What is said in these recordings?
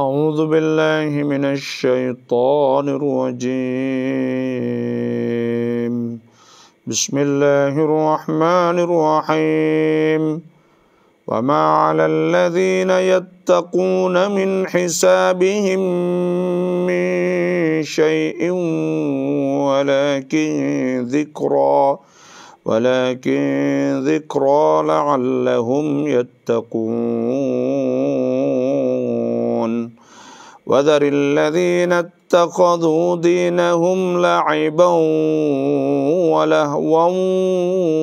أعوذ بالله من الشيطان الرجيم بسم الله الرحمن الرحيم وما على الذين يتقون من حسابهم من شيء ولكن ذكرى ولكن ذكرى لعلهم يتقون وذر الذين اتخذوا دينهم لعبا ولهوا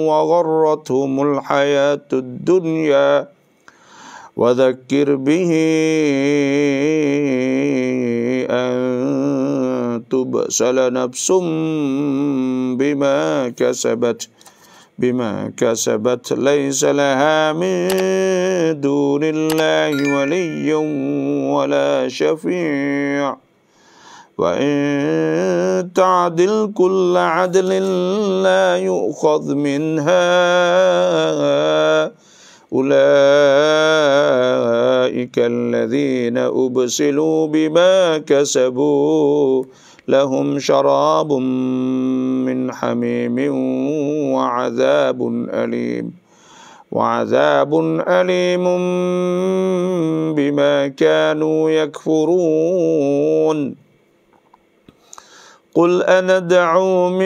وغرتهم الحياة الدنيا وذكر به أن تبسل نفس بما كسبت بما كسبت ليس لها من دون الله ولي ولا شفيع وإن تعدل كل عدل لا يؤخذ منها أولئك الذين أبسلوا بما كسبوا لهم شراب من حميم وعذاب أليم وعذاب أليم بما كانوا يكفرون قل أندعو من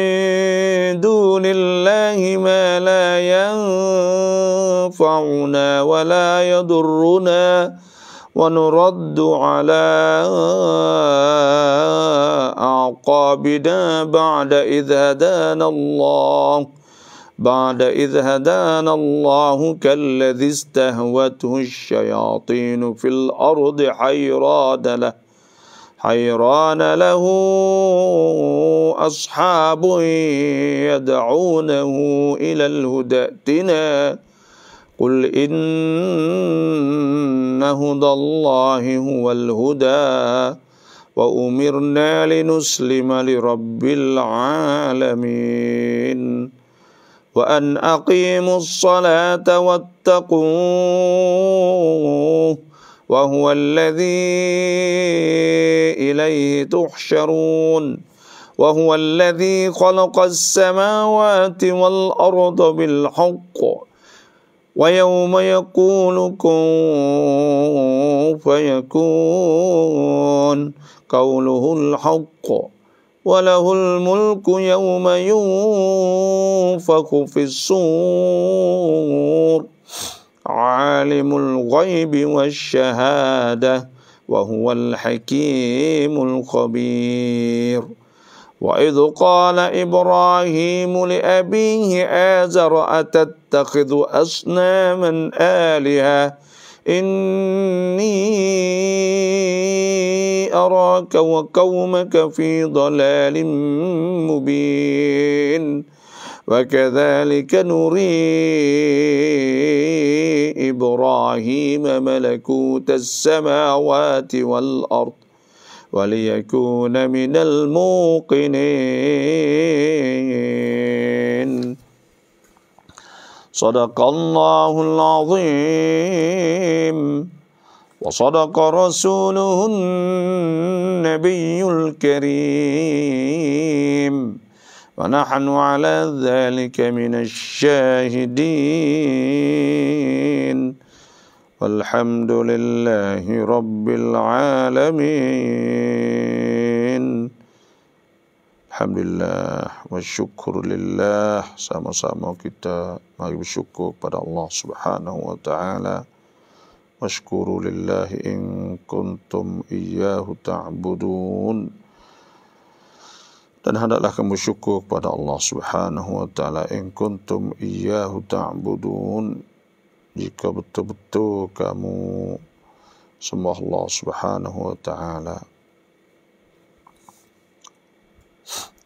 دون الله ما لا ينفعنا ولا يضرنا ونرد على أعقابنا بعد إذ هدانا الله بعد إذ هدانا الله كالذي استهوته الشياطين في الأرض حيران له حيران له أصحاب يدعونه إلى الهدى ائتنا قل إن هدى الله هو الهدى وأمرنا لنسلم لرب العالمين وأن أقيموا الصلاة واتقوه وهو الذي إليه تحشرون وهو الذي خلق السماوات والأرض بالحق ويوم يقول كن فيكون قوله الحق وله الملك يوم ينفخ في الصور عالم الغيب والشهاده وهو الحكيم الخبير وإذ قال إبراهيم لأبيه آزر أتتخذ أصناما آلهة إني أراك وقومك في ضلال مبين وكذلك نري إبراهيم ملكوت السماوات والأرض وليكون من الموقنين صدق الله العظيم وصدق رسوله النبي الكريم ونحن على ذلك من الشاهدين والحمد لله رب العالمين Alhamdulillah wa syukur lillah sama-sama kita mari bersyukur kepada Allah Subhanahu wa taala washkuru lillahi in kuntum iyyahu ta'budun dan hendaklah kamu syukur kepada Allah Subhanahu wa taala in kuntum iyyahu ta'budun jika betul-betul kamu semua Allah subhanahu wa ta'ala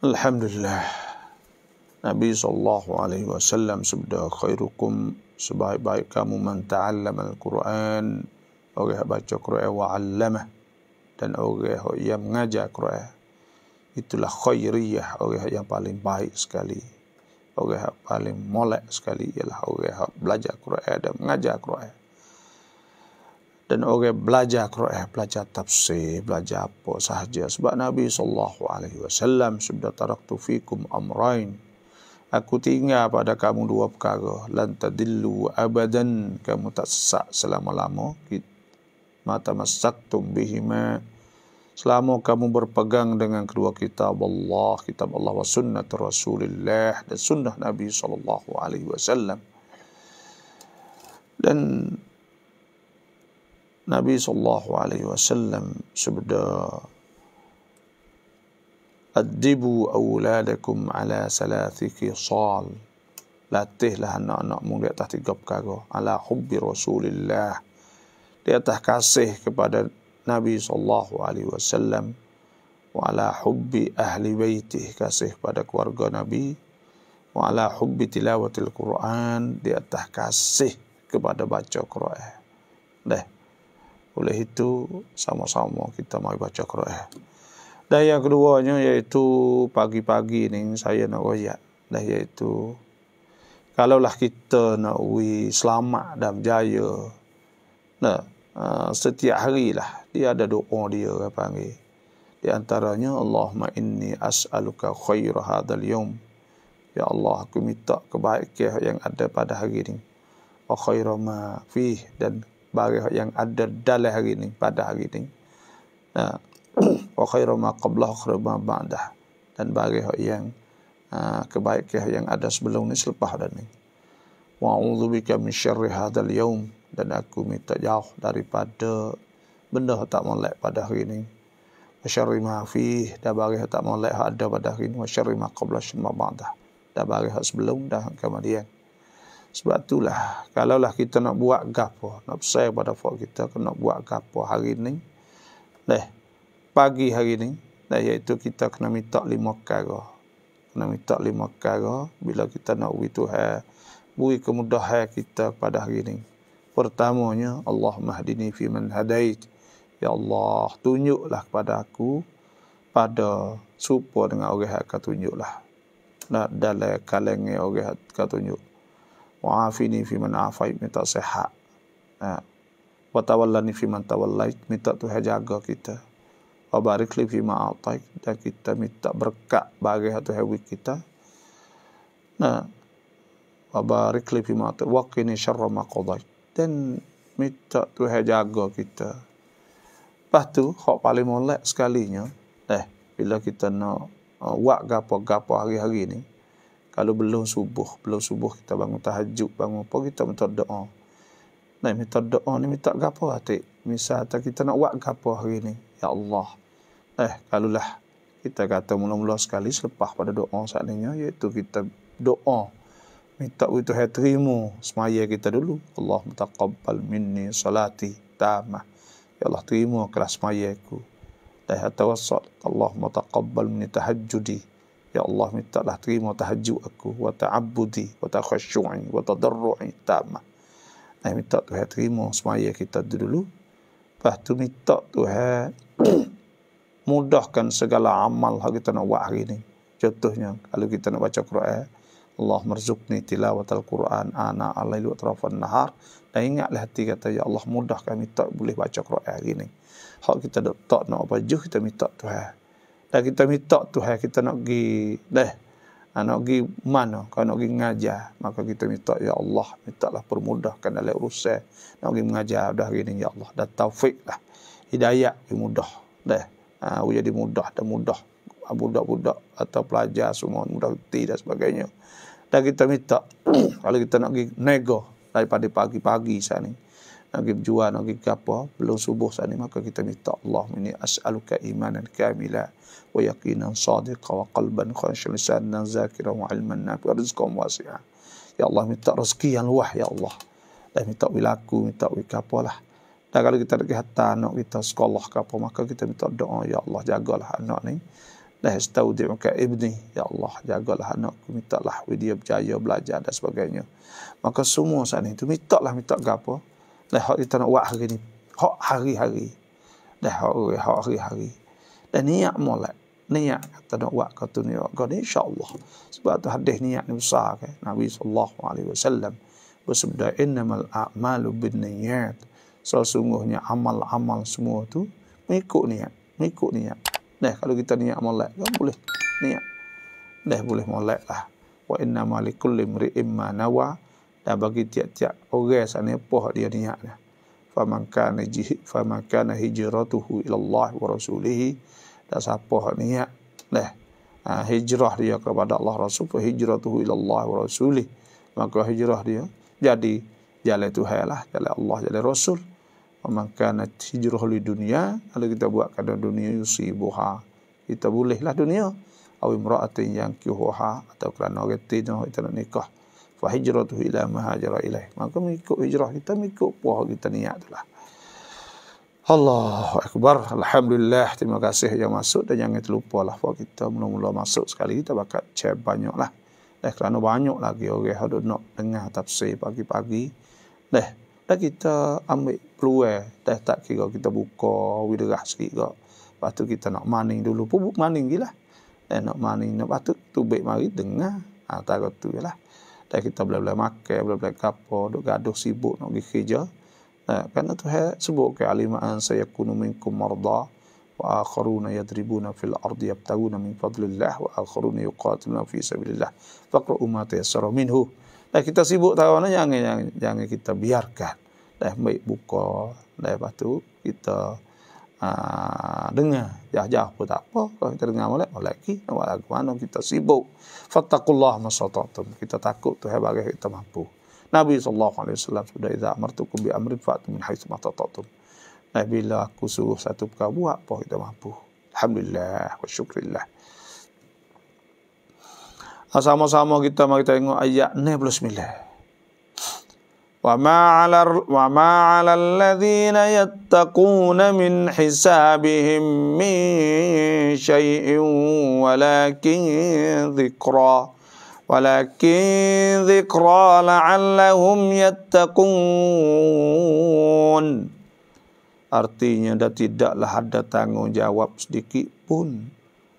Alhamdulillah Nabi sallallahu alaihi wasallam sabda khairukum sebaik-baik kamu man ta'allama al-Quran orang yang baca Quran wa 'allama dan orang yang mengajar Quran itulah khairiyah orang yang paling baik sekali orang yang paling molek sekali ialah orang yang belajar Quran dan mengajar Quran. Dan orang yang belajar Quran, belajar tafsir, belajar apa sahaja. Sebab Nabi SAW sudah taraktu fikum amrain. Aku tinggal pada kamu dua perkara. Lantadillu abadan. Kamu tak sesak selama-lama. Mata masak tumbihimah selama kamu berpegang dengan kedua kitab Allah, kitab Allah wa sunnah Rasulullah dan sunnah Nabi saw. Dan Nabi saw. alaihi Adibu awladakum ala salathi sal. Latihlah anak-anakmu di atas tiga Ala hubbi Rasulillah. Di atas kasih kepada Nabi sallallahu alaihi wasallam wa ala hubbi ahli baitih kasih pada keluarga Nabi wa ala hubbi tilawatil Quran di atas kasih kepada baca Quran. Dah. Oleh itu sama-sama kita mai baca Quran. Dah yang keduanya yaitu pagi-pagi ni saya nak royak. Dah yaitu kalaulah kita nak wi selamat dan berjaya. Nah, Ah, setiap hari lah dia ada doa dia orang panggil. Di antaranya Allahumma inni as'aluka khaira hadzal yawm. Ya Allah aku minta kebaikan yang ada pada hari ini. Wa khaira ma fi dan barang yang ada dalam hari ini pada hari ini. Nah, wa khaira ma qabla khaira ma ba'da dan barang yang ah, kebaikan yang ada sebelum ini selepas dan ini. Wa a'udzu bika min syarri hadzal yawm dan aku minta jauh daripada benda tak molek pada hari ini. Masyari ma'afih dan bagi tak molek ada pada hari ini. Masyari ma'qabla syumma ba'dah. Dan bagi yang sebelum dah kemudian. Sebab itulah, kalaulah kita nak buat gapo, nak besar pada fakta kita, kita nak buat gapo hari ini. Nah, pagi hari ini, nah, iaitu kita kena minta lima kara. Kena minta lima kara bila kita nak beri Tuhan, beri kemudahan kita pada hari ini. Pertamanya Allah mahdini fi man hadait. Ya Allah, tunjuklah kepada aku pada supo dengan orang hak katunjuklah. Nak dalam kaleng orang hak katunjuk. Wa'afini fi man afait minta sehat. Ha. Wa tawallani fi man tawallait minta Tuhan jaga kita. Wa barikli fi ma ataik dan kita minta berkat bagi hatu hewi kita. Nah, wa barikli fi ma ataik wa qini syarra ma dan minta Tuhan jaga kita. Lepas tu, yang paling molek sekalinya, eh, bila kita nak uh, buat gapa-gapa hari-hari ni, kalau belum subuh, belum subuh kita bangun tahajud, bangun apa, kita minta doa. Nah, minta doa ni minta gapa hati. Misalnya kita nak buat gapa hari ni, Ya Allah. Eh, kalau lah kita kata mula-mula sekali selepas pada doa saat ini, iaitu kita doa minta itu hai semaya kita dulu Allah taqabbal minni salati tamah ya Allah terima kelas semaya aku dan hai tawassal Allah taqabbal minni tahajjudi ya Allah minta lah terima tahajjud aku wa ta'abudi wa ta'khashu'i wa ta'darru'i tamah dan hai minta tu hai semaya kita dulu lepas tu minta tu mudahkan segala amal yang kita nak buat hari ni contohnya kalau kita nak baca Quran Allah merzukni tilawat Al-Quran ana alaihi wa tarafan nahar. Dan ingatlah hati kata, Ya Allah mudah kami tak boleh baca Quran hari ini. Hak kita tak nak apa kita minta Tuhan. Dan kita minta Tuhan, kita nak gi deh, Anak ha, gi mana, kalau nak gi mengajar, maka kita minta, Ya Allah, minta lah permudahkan oleh urusan, nak gi mengajar, dah hari ini, Ya Allah, dah taufik lah, hidayah, dia ya mudah, deh, ha, uh, jadi mudah, dah mudah, budak-budak atau pelajar semua mudah tidak sebagainya dan kita minta kalau kita nak pergi nego daripada pagi-pagi sana, nak pergi berjual, nak pergi apa belum subuh sana maka kita minta Allah ini as'aluka imanan kamila wa yakinan sadiqa wa qalban khansyan lisanan zakira wa ilman nafi rizqan wasi'a Ya Allah minta rezeki yang luah Ya Allah dan eh, minta wilaku minta wikapa lah dan kalau kita nak pergi hatta anak kita sekolah ke apa maka kita minta doa Ya Allah jagalah anak ni setahu dia muka ibni eh, ya Allah jagalah anakku mintalah dia berjaya belajar dan sebagainya maka semua saat itu mintalah minta gapo dah hak kita wah hari ni hak hari-hari dah hak hari-hari dan lah, niat molek niat kata nak buat kat wah, kau ni Allah. sebab tu hadis niat ni besar kan Nabi sallallahu alaihi wasallam bersabda innamal a'malu binniyat so sungguhnya amal-amal semua tu mengikut niat mengikut niat Nah, kalau kita niat molek, kan boleh niat. Nah, boleh molek lah. Wa inna malikul limri imma nawa. Dan bagi tiap-tiap orang sana, poh dia niat dia. Famankana, famankana hijratuhu ilallah wa rasulihi. Dan siapa niat. Nah, ha, hijrah dia kepada Allah Rasul. Fahijratuhu ilallah wa rasulihi. Maka hijrah dia jadi jalan Tuhan lah. Jalan Allah, jalan Rasul memakana hijrah li dunia kalau kita buat kepada dunia yusibuha kita bolehlah dunia atau imra'atin yang kihuha atau kerana orang tidak kita nak nikah fa hijratu ila mahajara ilaih maka mengikut hijrah kita mengikut puah kita niat itulah Allahu Akbar Alhamdulillah terima kasih yang masuk dan jangan terlupa lah bahawa kita mula-mula masuk sekali kita bakat cek banyak lah eh, kerana banyak lagi orang yang nak dengar tafsir pagi-pagi Nah, eh, dan kita ambil peluang eh. tak tak kira kita buka wirah sikit ke lepas tu kita nak maning dulu pun maning gila eh nak maning nak patut tu baik mari dengar ha tak tu lah dan kita bela-bela makan bela-bela kapo duk gaduh sibuk nak pergi kerja Nah, eh, kerana tu sebut ke alimaan saya kunu minkum marda wa akharuna yadribuna fil ardi yabtaguna min fadlillah wa akharuna yuqatiluna fi sabilillah faqra'u umat tayassara minhu Dah kita sibuk tahu mana yang yang yang kita biarkan. Dah baik buka, dah patu kita aa, ah, dengar jauh-jauh pun tak apa. Kalau kita dengar molek, molek ki, awak lagu mana kita sibuk. Fattakullah masyaratum. Kita takut Tuhan bagi kita mampu. Nabi sallallahu alaihi wasallam sudah iza amartukum bi amrin fa'tum min haitsu ma tatatum. Nabi bila aku suruh satu perkara buat apa kita mampu. Alhamdulillah wa syukurillah Ha, sama-sama kita mari tengok ayat 99. وما على وما على الذين يتقون من حسابهم من شيء ولكن ذكرى ولكن ذكرى لعلهم يتقون artinya dah tidaklah ada tanggungjawab sedikit pun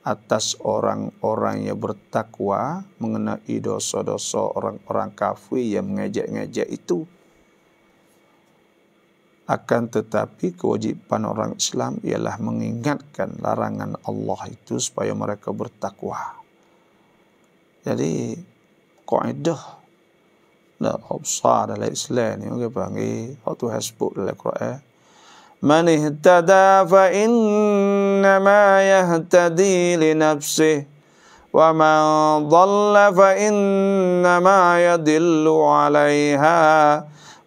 atas orang-orang yang bertakwa mengenai dosa-dosa orang-orang kafir yang mengejek-ngejek itu. Akan tetapi kewajipan orang Islam ialah mengingatkan larangan Allah itu supaya mereka bertakwa. Jadi kaidah la absar dalam Islam ni orang panggil how to hasbuk dalam Quran من اهتدى فإنما يهتدي لنفسه ومن ضل فإنما يدل عليها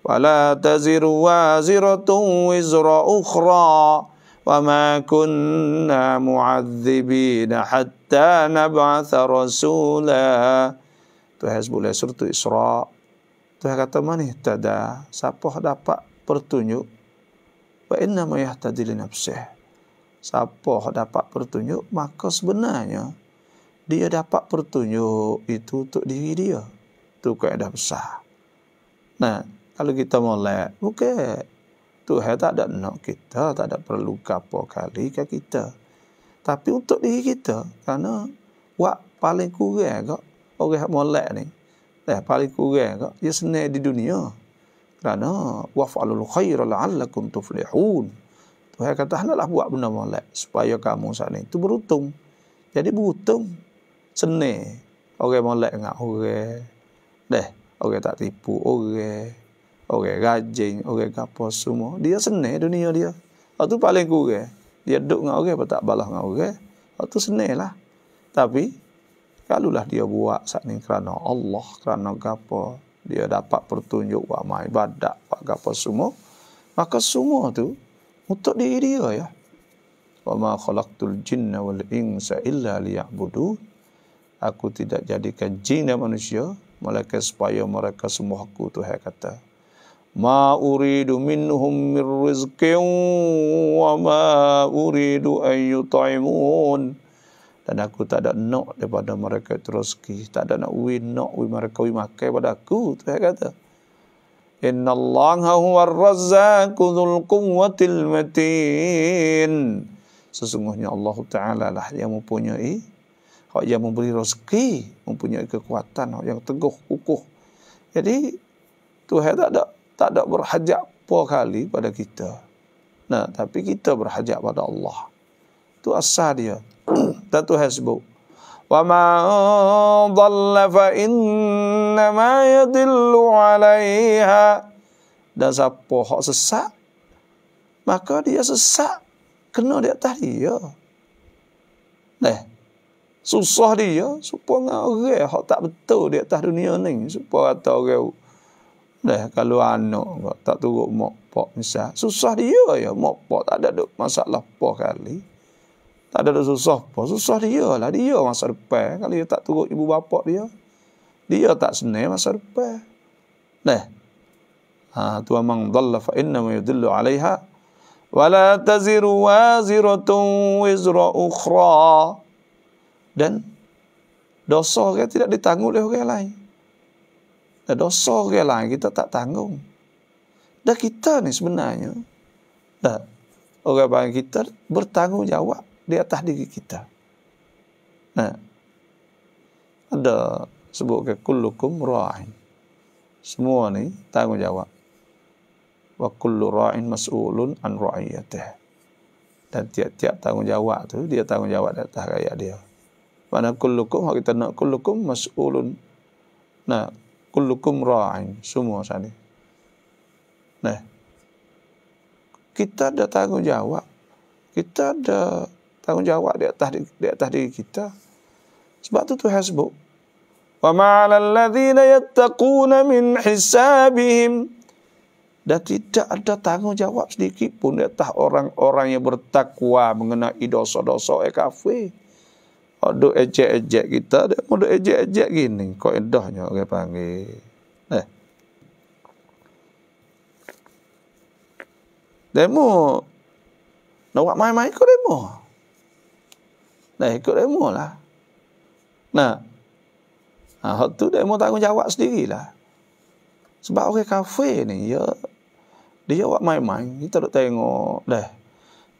ولا تزر وازرة وزر أخرى وما كنا معذبين حتى نبعث رسولا itu Hezbollah surat Isra Tuhan kata mana tada siapa dapat bertunjuk wa inna ma yahtadi li nafsih siapa dapat pertunjuk maka sebenarnya dia dapat pertunjuk itu untuk diri dia tu keadaan besar nah kalau kita molek okey Tuhan tak ada nak kita, tak ada perlu kapal kali ke kita. Tapi untuk diri kita, karena wak paling kurang kok, orang yang molek ni, eh, paling kurang kok, dia senang di dunia kerana waf'alul khair la'allakum tuflihun. Tuhan kata hendaklah buat benda molek supaya kamu saat itu beruntung. Jadi beruntung senih orang molek dengan orang. Deh, orang tak tipu orang. Orang rajin, orang apa semua. Dia senih dunia dia. Itu paling kurang. Dia duduk dengan orang tak balas dengan orang. Itu senih lah. Tapi, kalulah dia buat saat ni kerana Allah, kerana apa dia dapat pertunjuk buat mai ibadat, buat apa semua. Maka semua tu untuk diri dia ya. Wa ma khalaqtul jinna wal insa illa liya'budu. Aku tidak jadikan jin dan manusia malaikat supaya mereka semua aku Tuhan kata. Ma uridu minhum mir rizqin wa ma uridu an yut'imun dan aku tak ada nak daripada mereka teruski tak ada nak win nak win mereka win makan pada aku Tuhan kata inna allaha huwar razzaq dzul quwwatil matin sesungguhnya Allah taala lah yang mempunyai hak yang memberi rezeki mempunyai kekuatan hak yang teguh kukuh jadi Tuhan tak ada tak ada berhajat apa kali pada kita nah tapi kita berhajat pada Allah tu asal dia tentu hasbu wa ma dhalla fa inna ma yadillu alaiha. dan siapa hak sesat maka dia sesak. kena di atas dia Nah, eh, susah dia supaya dengan orang hak tak betul di atas dunia ni supaya kata orang Nah, eh, kalau anak tak turut mak pak misal susah dia ya mak tak ada masalah pak kali tak ada susah pun. Susah dia lah. Dia masa depan. Kalau dia tak turut ibu bapak dia. Dia tak senang masa depan. Nah. Ha, tu amang dhalla fa inna ma yudillu alaiha. Wa la taziru waziratun wizra ukhra. Dan dosa dia tidak ditanggung oleh orang lain. Dan dosa orang lain kita tak tanggung. Dan kita ni sebenarnya. Dah. Orang bagi kita bertanggungjawab di atas diri kita. Nah, Ada sebut ke kullukum ra'in. Semua ni tanggungjawab. Wa kullu ra'in mas'ulun an ra'iyatih. Dan tiap-tiap tanggungjawab tu, dia tanggungjawab di atas rakyat dia. Mana kullukum, kalau kita nak kullukum mas'ulun. Nah, kullukum ra'in. Semua sana. Nah, kita ada tanggungjawab. Kita ada tanggungjawab di atas di atas diri kita. Sebab tu Tuhan sebut wa ma'al ladzina yattaquna min hisabihim Dah tidak ada tanggungjawab sedikit pun di atas orang-orang yang bertakwa mengenai dosa-dosa eh kafe. Aduh ejek-ejek kita, dia mau ejek-ejek gini. Kok endahnya, orang panggil. Eh. Demo. Nak buat main-main kau demo. Demo dah ikut demo lah. Nah. Ha, hak tu demo tanggungjawab sendirilah. Sebab orang kafe ni, ya, dia buat main-main. Kita duk tengok, dah.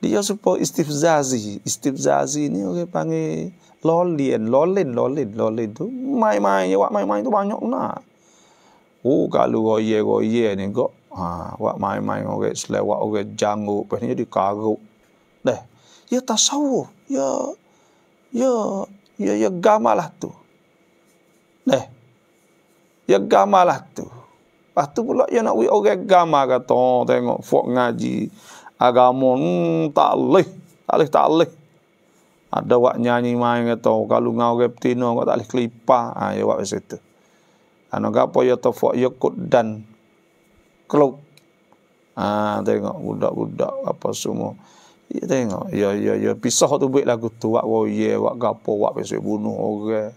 Dia suka istifzazi. Istifzazi ni orang panggil lolin, lolin, lolin, lolin tu. Main-main, dia buat main-main tu banyak lah. Oh, kalau goye-goye ni kok. Ha, buat main-main orang selewat orang janggup. Pernah jadi karuk. Dah. Ya tasawuf. Ya, Ya, ya, ya gamalah tu. Eh, ya gamalah tu. Lepas tu pula, ya nak wik orang gamal kata, oh, tengok, fok ngaji, agama, hmm, tak boleh, tak boleh, tak boleh. Ada wak nyanyi main kata, oh, kalau ngau orang petina, tak boleh kelipah, ha, ya wak macam tu. Anak kapa ya tofok ya dan keluk. ha, tengok budak-budak apa semua. Ya tengok, ya ya ya pisah tu buat lagu tu wak wo ye wak gapo wak besok bunuh orang.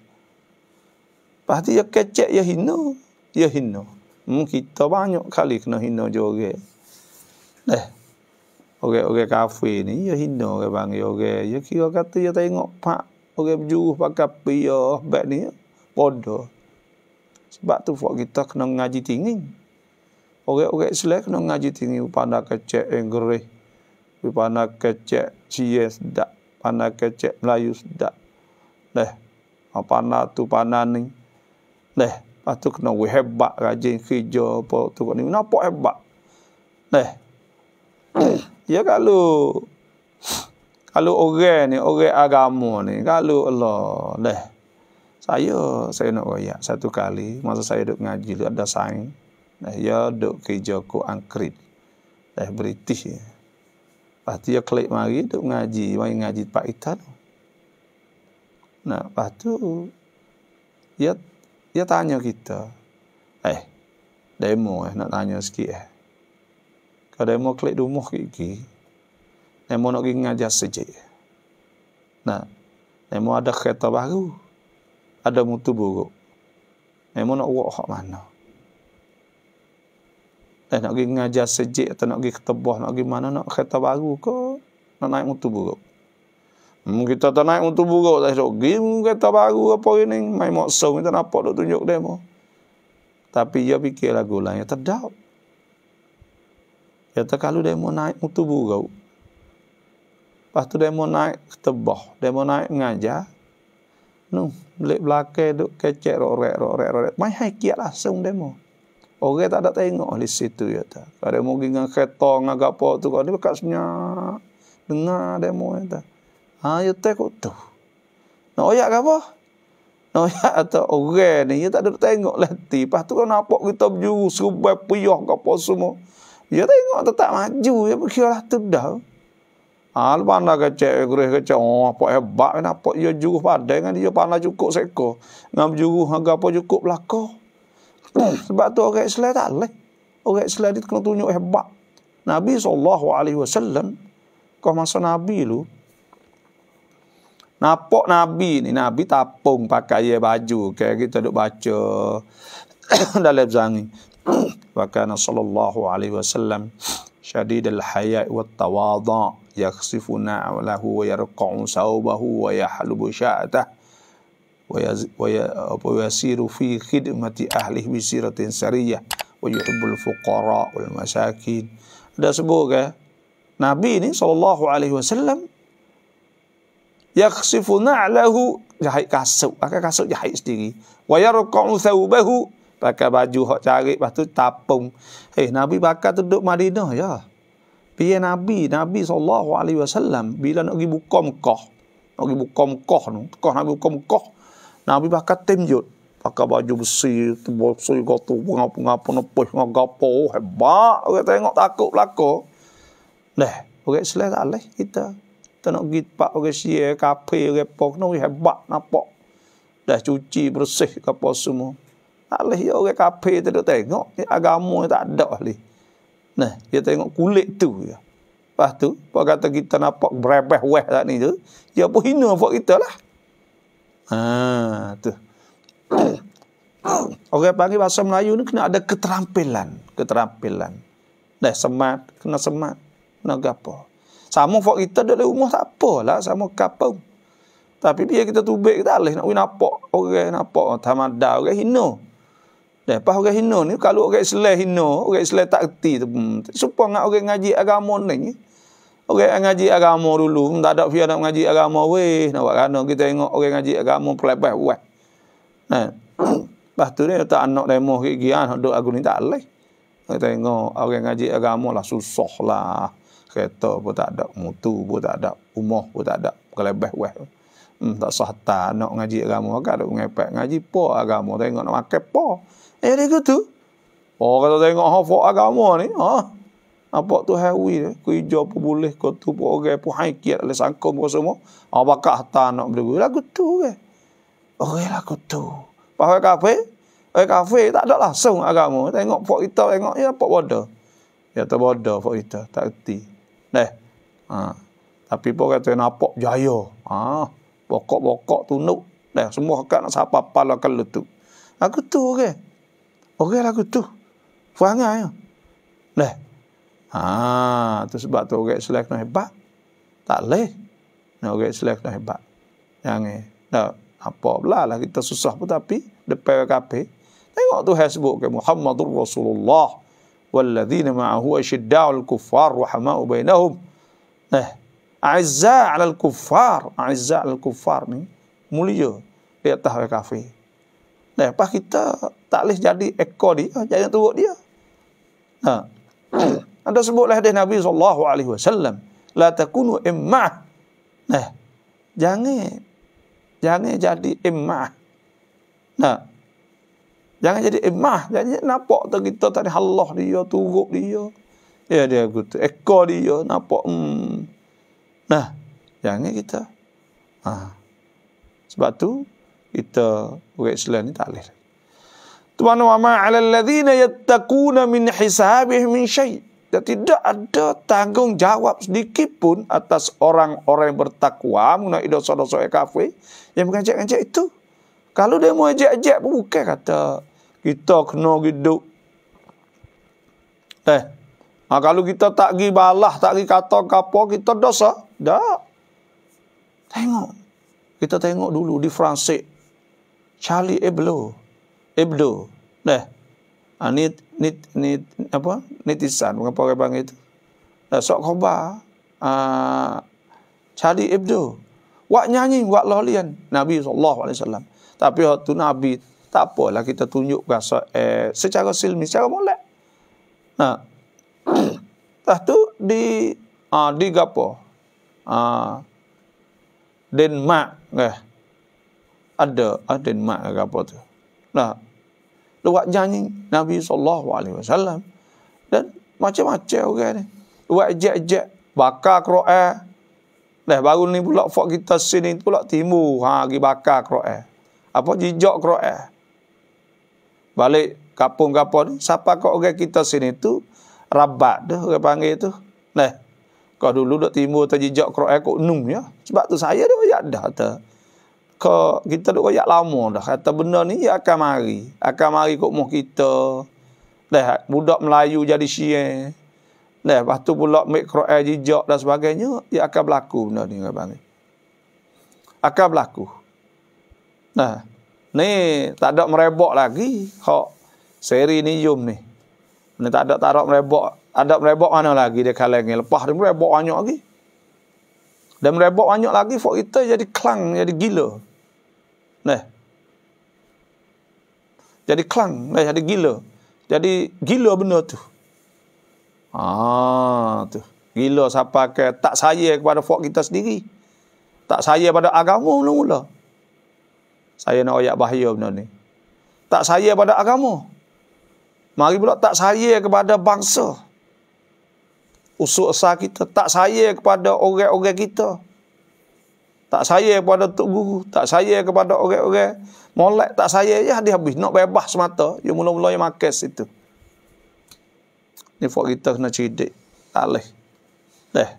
Pasti ya kecek ya hina, ya hina. Hmm, kita banyak kali kena hina juga. orang. Eh. Orang orang kafe ni ya hina orang bang ya orang. Ya kira kata ya tengok pak orang berjuruh pakai pia ya, bag ni ya. bodoh. Sebab tu buat kita kena ngaji tinggi. Orang-orang Islam kena ngaji tinggi pandai kecek, inggris. Pana kecek Cie sedap. Pana kecek Melayu sedap. Leh. Ha, nak tu pana ni. Leh. Lepas tu kena we hebat rajin kerja apa tu ni. Kenapa hebat? Leh. ya kalau. Kalau orang ni. Orang agama ni. Kalau Allah. Leh. Saya. Saya nak raya. Satu kali. Masa saya duduk ngaji. Ada sain. Leh. Ya duduk kerja ku angkrit. Leh British ya. Pasti dia klik mari duk ngaji, mari ngaji Pak Ita tu. Nah, patu dia dia tanya kita. Eh, demo eh nak tanya sikit eh. Kau demo klik rumah gigi. Demo nak pergi ngajar sejik. Nah, demo ada kereta baru. Ada mutu buruk. Demo nak uak hak mana? Tak eh, nak pergi ngajar sejik tak nak pergi ke tebuah, nak pergi mana, nak kereta baru ke? Nak naik motor buruk. Hmm, kita tak naik motor buruk, tak sok gim kereta baru apa ini. Main maksum, kita nampak tu tunjuk demo. Tapi dia fikir lagu lain, dia terdap. Dia kalau demo naik motor buruk, lepas tu demo naik ke tebuah, demo naik mengajar, Nuh, belakang duk kecek, rorek, rorek, rorek. Main haikiat lah, seung demo. Orang tak ada tengok di situ ya ta. Kadang mau dengan ketong, dengan gapo tu kau ni bekas senyap. Dengar demo ya ta. Ha ya tak tu. Nak oyak ke apa? Nak oyak atau orang ni ya tak ada tengok lati. Pas tu kau nampak kita berjuru serba puyuh gapo semua. Ya tengok tetap maju ya berkiralah tu dah. Ha pandai kecek gerih kecek. Oh apa hebat kenapa ya juru padai dia pandai cukup seko. Ngam juru harga apa cukup belakang. Sebab tu orang Islam tak boleh. Orang Islam itu kena tunjuk hebat. Nabi SAW, kau masa Nabi lu, nampak Nabi ni, Nabi tapung pakai baju, kayak kita duduk baca dalam zangi. Wakana sallallahu alaihi wasallam syadid al wa tawadha yakhsifu na'lahu wa yarqa'u sawbahu wa yahalubu sya'tah ويسير في خدمة أهله بسيرة سرية ويحب الفقراء والمساكين ada sebut Nabi ini sallallahu alaihi wasallam yakhsifu na'lahu jahit kasut pakai kasut jahit sendiri wa yarqa'u thawbahu pakai baju hok cari lepas tu tapung eh Nabi nabi tu duduk Madinah ya piye nabi nabi sallallahu alaihi wasallam bila nak pergi buka Mekah nak pergi buka Mekah tu Mekah nabi buka Mekah Nabi bakat tim jut. Pakai baju besi, besi gotu, bunga-bunga pun nepus, ngagapo, hebat. Okey, tengok takut pelaku. Leh, okey, selera leh kita. Kita nak pergi tempat orang siya, kafe, pok nabi hebat, nampak. Dah cuci, bersih, apa semua. Tak boleh, ya, orang kafe, kita nak tengok. Agama ni tak ada, leh. Nah, dia tengok kulit tu. Ya. Lepas tu, kata kita nampak berebeh weh tak ni tu. Dia ya, pun hina buat kita lah. Ha tu. Orang panggil bahasa Melayu ni kena ada keterampilan, keterampilan. Dah semat, kena semat, nak gapo. Sama fok kita dekat rumah tak apalah, sama kapau. Tapi dia kita tubik kita alih nak winapok orang napok tamada orang hino. Dah pas orang hino ni kalau orang Islam hino, orang Islam tak reti tu. Hmm, supaya orang ngaji agama ni. Orang yang ngaji agama dulu, tak ada fiyah nak ngaji agama, weh, nak buat kanan. Kita tengok orang ngaji agama, pelepas, weh. Nah. Lepas tu dia tak nak demo gigi anak duk aku ni tak leh. Kita tengok orang ngaji agama lah susah lah. Kereta pun tak ada, mutu pun tak ada, umah pun tak ada, kelebeh weh. Hmm, tak sah tak nak ngaji agama kan duk ngepek ngaji po agama tengok nak makan po. Eh dia tu. Oh kata tengok hafuk agama ni. Ha? Huh? Nampak tu hawi dia. Kau hijau pun boleh. Kau tu pun orang pun haikiat. Ada lah, sangkong pun semua. Apa kak hata nak berdua. Lagu tu ke. Orang lagu tu. Pahal kafe. Orang kafe tak ada lah. langsung agama. Tengok pok kita. Tengok ya pok bodoh. Ya tak bodoh pok kita. Tak kerti. Dah. Ha. Tapi pun kata nampak jaya. Ha. Pokok-pokok tunuk. Dah. Semua kak nak sapa pala kalau tu. Lagu tu ke. Orang lagu tu. Fangai. Dah. Ya. Ha, tu sebab tu orang Islam kena hebat. Tak leh. orang Islam kena hebat. Yang ni. Tak. Apa pula lah kita susah pun tapi. Depan kape. Tengok tu yang sebut. Muhammadur Rasulullah. Walladzina ma'ahu asyidda'ul kuffar rahma'u bainahum. Eh. Aizza'al al-kuffar. Aizza'al al-kuffar ni. Mulia. Di atas kafe. Nah, pas kita tak boleh jadi ekor dia, jangan turut dia. Nah. Ha. Ada sebutlah hadis Nabi sallallahu alaihi wasallam, la takunu immah. Nah, jangan jangan jadi immah. Nah. Jangan jadi immah, jadi nampak tu kita tadi Allah dia turuk dia. Ya dia kata ekor dia nampak hmm. Nah, jangan kita. Ha. Sebab tu kita orang Islam ni tak boleh. Tuan wa ma'al alladhina yattaquna min hisabihim min syai' dan tidak ada tanggungjawab sedikit pun atas orang-orang yang bertakwa mengenai dosa-dosa soe kafe yang mengajak-ajak itu. Kalau dia mau ajak-ajak pun bukan kata kita kena hidup. Eh, nah, ha, kalau kita tak pergi balah, tak pergi kata kapo kita dosa. Tak. Tengok. Kita tengok dulu di Fransik. Charlie Eblo, Hebdo. Eh. Nah ha, ah, ni, ni, ni, apa? netizen bukan apa orang panggil itu uh, eh, sok khabar ha, ah, cari ibdu buat nyanyi buat lalian Nabi SAW tapi waktu Nabi tak apalah kita tunjuk rasa eh, secara silmi secara molek ha. lepas tu di ha, di gapo ha, Denmark eh. ada ha, Denmark apa tu nah lewat janji Nabi sallallahu alaihi wasallam dan macam-macam orang ni. Lewat ejek-ejek bakar Quran. Dah baru ni pula fok kita sini pula timur ha pergi bakar Quran. Apa jejak Quran? Balik kampung-kampung siapa kok orang kita sini tu rabat dah orang panggil tu. Nah, kau dulu dok timur tajijak Quran kok num ya. Sebab tu saya dah banyak dah tak ke kita duk koyak lama dah kata benda ni ya akan mari akan mari kat rumah kita dah budak Melayu jadi syiah dah lepas tu pula mik Quran jejak dan sebagainya ya akan berlaku benda ni kan bang akan berlaku nah ni tak ada merebok lagi hak seri ni yum ni ni tak ada tarok merebok ada merebok mana lagi dia kalengi lepas dia merebok banyak lagi dan merebok banyak lagi for kita jadi kelang, jadi gila. Ne. Jadi kelang, ne. jadi gila. Jadi gila benda tu. Ah, tu. Gila siapa ke tak saya kepada fok kita sendiri. Tak saya pada agama mula-mula. Saya nak ayat bahaya benda ni. Tak saya pada agama. Mari pula tak saya kepada bangsa. usuk asal kita. Tak saya kepada orang-orang kita tak saya kepada tok guru, tak saya kepada orang-orang molek tak saya ya dia habis nak bebas semata, dia mula-mula yang makan situ. Ni fok kita kena cidik. Tak Deh.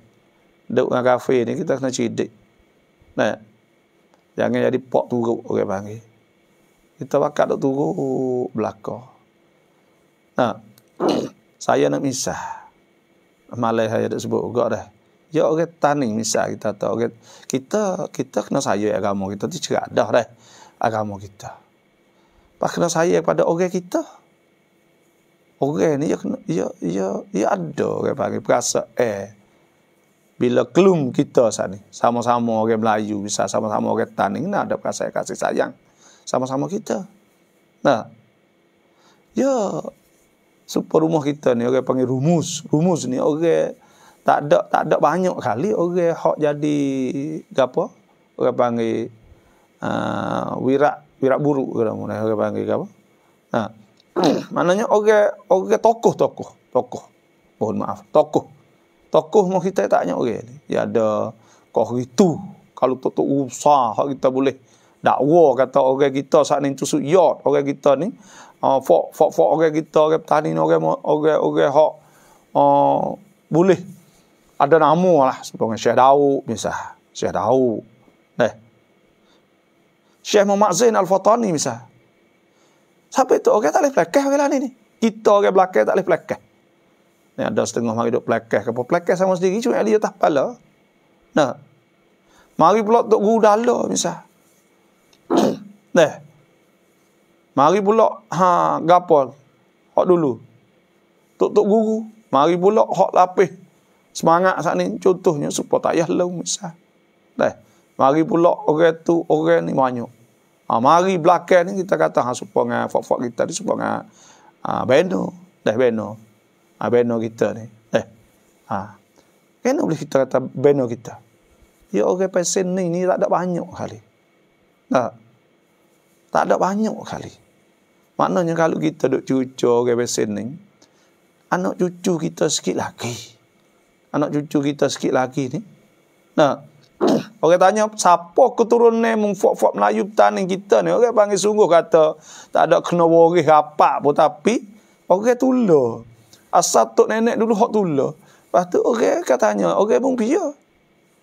Duduk dengan kafe ni kita kena cidik. Nah. Jangan jadi pok turuk orang okay, panggil. Kita bakal duk turuk belaka. Nah. saya nak misah. Malah saya tak sebut juga dah. Ya orang tani misal kita tahu orang kita kita kena saya agama kita tu cerak dah deh agama kita. Pak kena saya kepada orang kita. Orang ni ya ya ya ya ada orang panggil perasa eh bila kelum kita sini sama-sama orang Melayu bisa sama-sama orang tani nak ada perasa kasih sayang sama-sama kita. Nah. Ya super rumah kita ni orang panggil rumus, rumus ni orang tak ada tak ada banyak kali orang hok jadi apa orang panggil uh, wirak wirak buruk ke dalam orang panggil apa ha maknanya orang orang tokoh-tokoh tokoh mohon maaf tokoh tokoh mau kita tak tanya orang ni ya ada kau itu kalau tok tok usah hok kita boleh dakwa kata orang kita saat ni tu yot orang kita ni uh, fok fok fok orang kita orang petani ni orang orang orang hok uh, boleh ada nama lah sebagai Syekh Dawu misal. Syekh Dawu. Eh. Syekh Muhammad Zain Al-Fatani misal. Siapa itu? Okey tak boleh pelakah ke ni. Kita orang pelakah tak boleh pelakah. Ni ada setengah mari duk pelakah ke apa? Pelakah sama sendiri cuma dia tak pala. Nah. Mari pula tok guru dala misal. Neh. mari pula ha gapol, Hak dulu. Tok tok guru, mari pula hak lapis. Semangat saat ni contohnya serupa tak yah lau Dah. Mari pula orang tu orang ni banyak. Ha, mari belakang ni kita kata ha ah, serupa dengan fak-fak kita ni serupa dengan ha, beno. Dah beno. Ha, beno kita ni. Dah. Ha. Kan Kenapa boleh kita kata beno kita? Ya orang pesen ni ni tak ada banyak kali. Tak. Tak ada banyak kali. Maknanya kalau kita duk cucu orang pesen ni, anak cucu kita sikit lagi. Okay anak cucu kita sikit lagi ni. Nah, orang tanya siapa keturunan mung fok-fok Melayu petani kita ni? Orang panggil sungguh kata tak ada kena waris apa pun tapi orang tula. Asal tok nenek dulu hok tula. Lepas tu orang katanya, orang mung pia.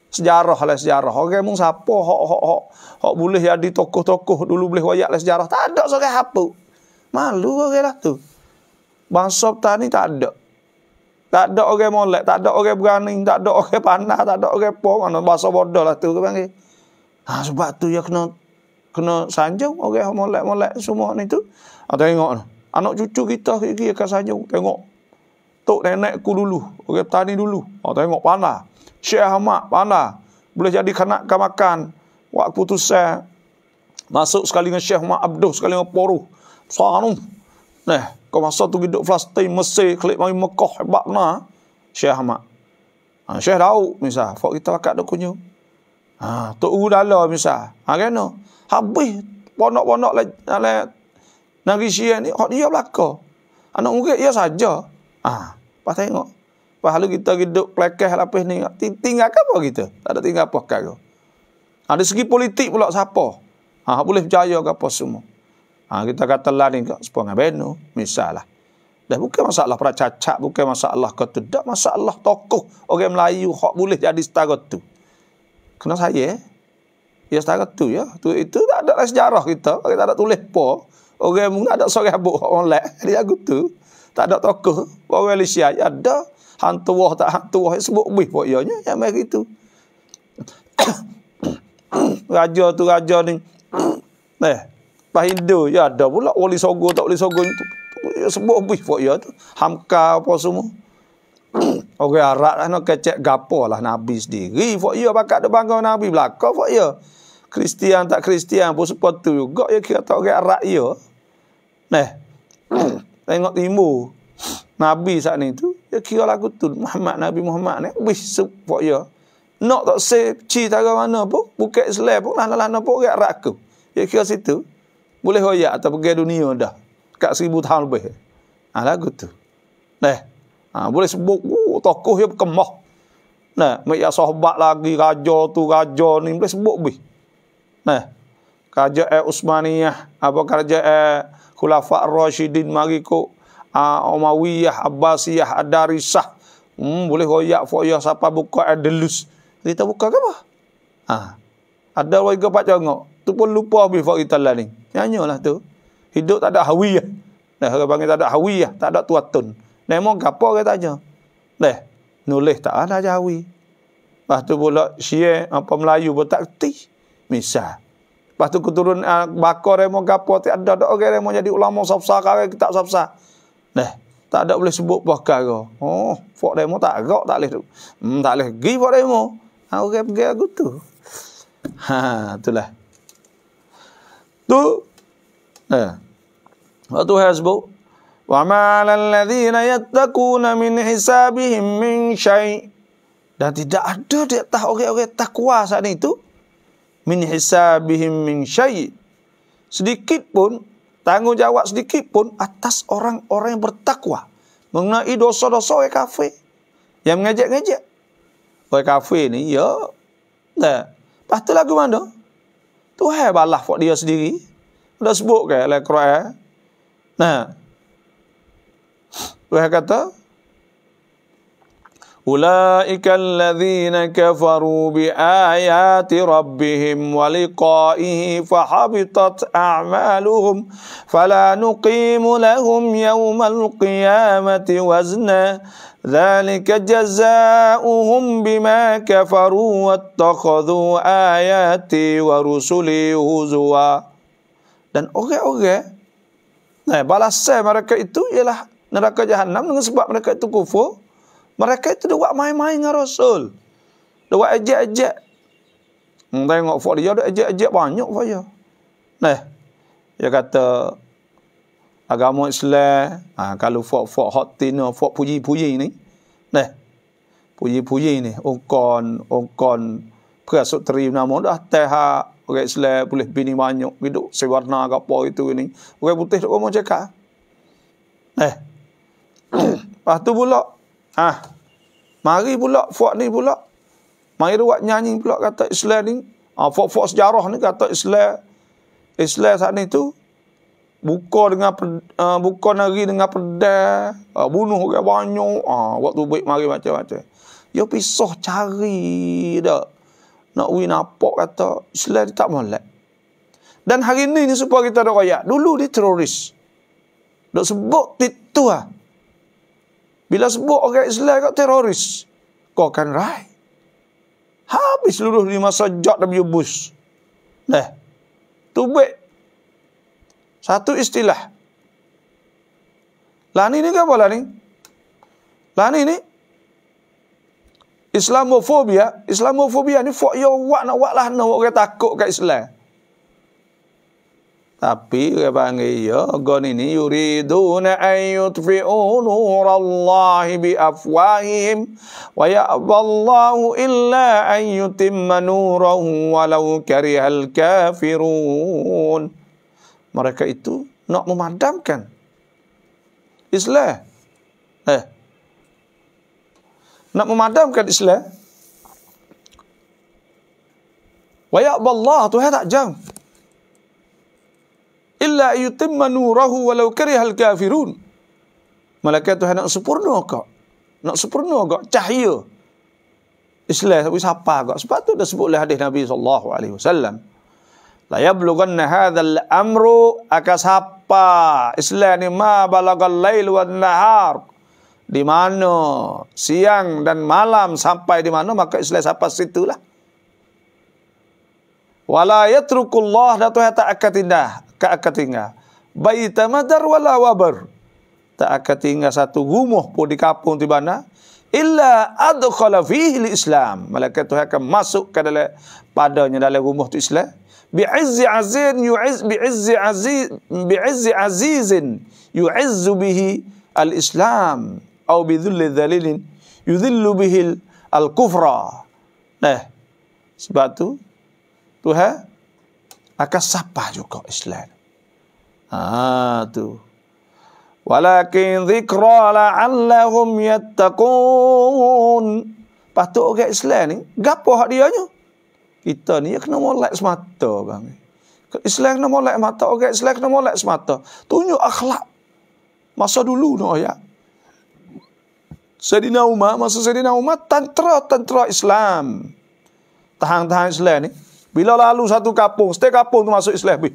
Sejarah lah sejarah. Orang mung siapa hok hok hok hok boleh jadi tokoh-tokoh dulu boleh wayak lah sejarah. Tak ada seorang hapu. Malu orang lah tu. Bangsa petani tak ada. Tak ada orang molek, tak ada orang berani, tak ada orang panah, tak ada orang pom, mana bahasa bodoh lah tu panggil. Ha, sebab tu ya kena kena sanjung orang molek-molek semua ni tu. Ha, tengok Anak cucu kita lagi akan sanjung. Tengok. Tok nenek ku dulu. Orang petani dulu. Ha, tengok panah. Syekh Ahmad panah. Boleh jadi kanak-kanak makan. Waktu tu saya masuk sekali dengan Syekh Ahmad Abdul sekali dengan Poruh. Sanum. So, Nah, kau masa tu hidup Palestin, Mesir, Khalid Mahim, Mekah, hebat mana? Ha? Syekh Ahmad. Ha, Syekh Rau, misal. Fak kita lakak tu kunyum. Ha, Tok Uru Dala, misal. Ha, kena? Habis ponok-ponok lah. Nari Syekh ni, kau dia belakang. Anak murid, dia saja. Ha, lepas tengok. Lepas lalu kita hidup pelakas lapis ni. Tinggal apa kita? Tak ada tinggal apa kau. Ada ha, segi politik pula, siapa? Ha, boleh berjaya ke apa semua. Ha, kita kata lah ni sepuluh benu. Misal lah. Dah bukan masalah pernah cacat. Bukan masalah kata. Tak masalah tokoh. Orang Melayu. Hak boleh jadi setara tu. Kena saya. Eh? Ya setara tu ya. Tu, itu tak ada lah sejarah kita. Kita ada tulis apa. Orang mungkin ada seorang abu. Orang lek. Dia aku tu. Tak ada tokoh. Orang Malaysia. Ya ada. Hantu wah tak hantu wah. Ya, sebut buih pun ianya. Yang macam itu. raja tu raja ni. eh. Pahindo, ya ada pula wali sogo tak wali sogo ya sebut buih pok ya tu hamka apa semua orang Arab lah nak kecek gapolah nabi sendiri pok ya bakat de bangau nabi belaka pok ya Kristian tak Kristian pun sebut tu juga ya kira tak orang Arab ya neh tengok timur nabi saat ni tu ya kira lagu tu Muhammad Nabi Muhammad ni buih pok ya nak tak se cita ke mana pun bukit Islam pun lah lah lah pun orang Arab ke ya kira situ boleh hoyak atau pergi dunia dah. Kak seribu tahun lebih. Ha, lagu tu. Eh. Ha, boleh sebut uh, tokoh yang kemah. Nah, mak ya sahabat lagi raja tu raja ni boleh sebut be. Nah. Raja eh Utsmaniyah, apa kerja eh Khulafa Ar-Rasyidin mari ko uh, ah, Umayyah, Abbasiyah, Ad-Darisah. Hmm, boleh royak foya siapa buka Adelus. Kita buka ke apa? Ha. Ada warga pak jongok. Tu pun lupa bi fa'itallah ni. Nyanyalah tu. Hidup tak ada hawiyah. Dah orang panggil tak ada hawiyah, tak ada tuatun. Nama gapo kata aja. Dah nulis tak ada jawi. Lepas tu pula syiar apa Melayu pun tak kerti. Misal. Lepas tu keturun uh, bakar remo gapo tak ada dak orang remo jadi ulama safsa kare kita safsa. Dah tak ada boleh sebut perkara. Oh, fok remo tak gerak tak leh tu. Hmm, tak leh gi fok remo. Ha ah, orang pergi aku tu. Ha, itulah tu eh wa tu hasbu wa ma alladziina yattaquuna min hisabihim min syai dan tidak ada dia tak orang-orang takwa saat tu min hisabihim min syai sedikit pun tanggungjawab sedikit pun atas orang-orang yang bertakwa mengenai dosa-dosa orang kafir yang mengajak-ngajak orang kafir ni ya dah eh. pastulah ke mana Tuhan balah buat dia sendiri. Dah sebut ke dalam Quran. Eh? Nah. Tuhan kata, أولئك الذين كفروا بآيات ربهم ولقائه فحبطت أعمالهم فلا نقيم لهم يوم القيامة وزنا ذلك جزاؤهم بما كفروا واتخذوا آياتي ورسلي هزوا dan orang-orang nah balasan mereka itu ialah neraka jahanam dengan sebab mereka itu kufur mereka itu dia buat main-main dengan rasul dia buat ajak-ajak hmm, tengok fuk dia dia ajak-ajak banyak fuk nah dia kata agama Islam ha, kalau fok fok hot tin ha, fok puji puji ni neh puji puji ni ongkon ongkon perasa terima nama dah teh orang Islam boleh bini banyak hidup sewarna ke apa itu ni orang putih tak mau cakap neh lepas tu pula ah, mari pula fok ni pula mari buat nyanyi pula kata Islam ni ha, fok fok sejarah ni kata Islam Islam saat ni tu buka dengan uh, buka negeri dengan pedang, uh, ah, bunuh orang banyak. Ah, uh, waktu baik mari macam-macam. Yo pisah cari dak. Nak win apa kata Islam tak molek. Dan hari ini ni supaya kita ada royak. Dulu dia teroris. Dok sebut titu ah. Bila sebut orang Islam kat teroris, kau akan rai. Habis seluruh lima sejak W Bush. Dah. Tu satu istilah. Lani ini apa lani? Lani ini Islamofobia, Islamofobia ni fok yo wak nak wak lah nak orang takut ke Islam. Tapi dia panggil yo ya, gon ini yuriduna an yutfi'u nurallahi bi afwahihim wa ya'ballahu illa an yutimma nurahu walau karihal kafirun mereka itu nak memadamkan Islam. Eh. Nak memadamkan Islam. Wa ya'ballah Tuhan tak jam. Illa yutimma nurahu walau karihal kafirun. Malaikat tu hendak sempurna kok. Nak sempurna kok cahaya. Islam tapi siapa kok. Sebab tu dah sebut oleh hadis Nabi sallallahu alaihi wasallam. La yablughanna hadzal amru akasappa Islam ni ma balagal lail wan nahar di mana siang dan malam sampai di mana maka Islam sampai situlah wala yatrukullah la tu hatta akatinda ka akatinga baita madar wala wabar tak akan tinggal satu gumuh pun di kapung tibana illa adkhala fihi Islam malaikat tu akan masuk ke dalam padanya dalam rumah tu Islam بعز عزين يعز بعز عزيز بعز عزيز يعز به الاسلام او بذل ذليل يذل به الكفر نه sebab tu Tuhan akan sapa juga Islam. Ha tu. Walakin dhikra la'allahum yattaqun. Patut orang Islam ni gapo hak dia ni? kita ni ya kena molek semata bang. Islam kena molek mata orang, okay? Islam kena molek semata. Tunjuk akhlak. Masa dulu no ya. Sayyidina Umar, masa Sayyidina Umar tantra-tantra Islam. Tahan tahan Islam ni. Bila lalu satu kampung, setiap kampung tu masuk Islam. Bih.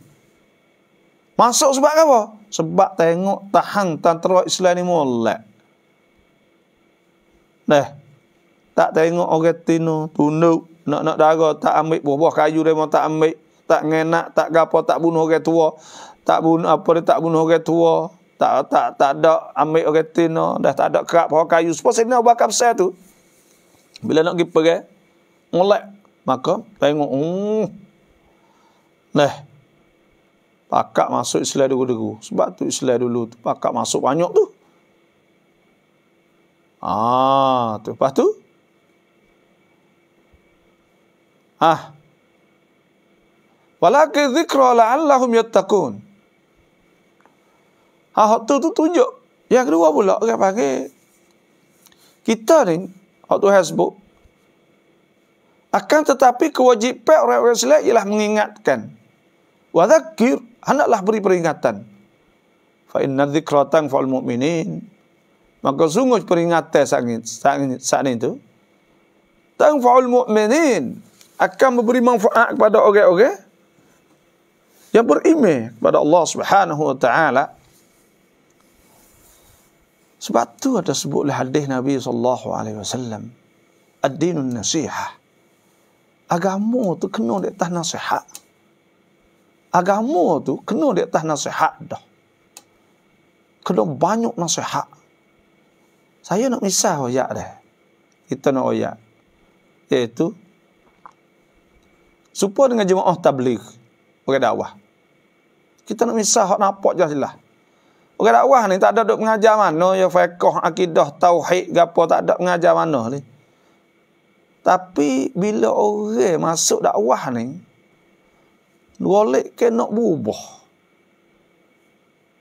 Masuk sebab apa? Sebab tengok tahan tantra Islam ni molek. Dah. Tak tengok orang tino tunduk nak-nak darah tak ambil buah-buah kayu dia mau tak ambil tak ngenak tak gapo tak bunuh orang tua tak bunuh apa dia tak bunuh orang tua tak tak tak ada ambil orang tino dah tak ada kerap buah kayu sebab sini Abu Bakar besar tu bila nak pergi pergi molek maka tengok uh hmm. nah pakak masuk Islam dulu-dulu sebab tu Islam dulu pakak masuk banyak tu ah tu lepas tu Ah. Walaki dhikra la'allahum yattaqun. Ah, waktu tu tunjuk. Yang kedua pula, orang panggil. Kita ni, waktu hasbuk, akan tetapi kewajipan orang-orang selek ialah mengingatkan. Wadhakir, hendaklah beri peringatan. Fa inna dhikra tangfa'ul mu'minin. Maka sungguh peringatan saat ini, saat ini tu. Tangfa'ul mu'minin akan memberi manfaat kepada orang-orang yang beriman kepada Allah Subhanahu wa taala. Sebab tu ada sebut oleh hadis Nabi sallallahu alaihi wasallam, "Ad-dinun nasiha." Agama tu kena di atas nasihat. Agama tu kena di atas nasihat dah. Kena banyak nasihat. Saya nak misah oyak dah. Kita nak oyak. Iaitu Supaya dengan jemaah tabligh. Orang dakwah. Kita nak misah, nak nampak je lah. Orang dakwah ni tak ada duk mengajar mana. Ya fekoh, akidah, tauhid, gapo tak ada mengajar mana ni. Tapi bila orang masuk dakwah ni. Walik kena berubah.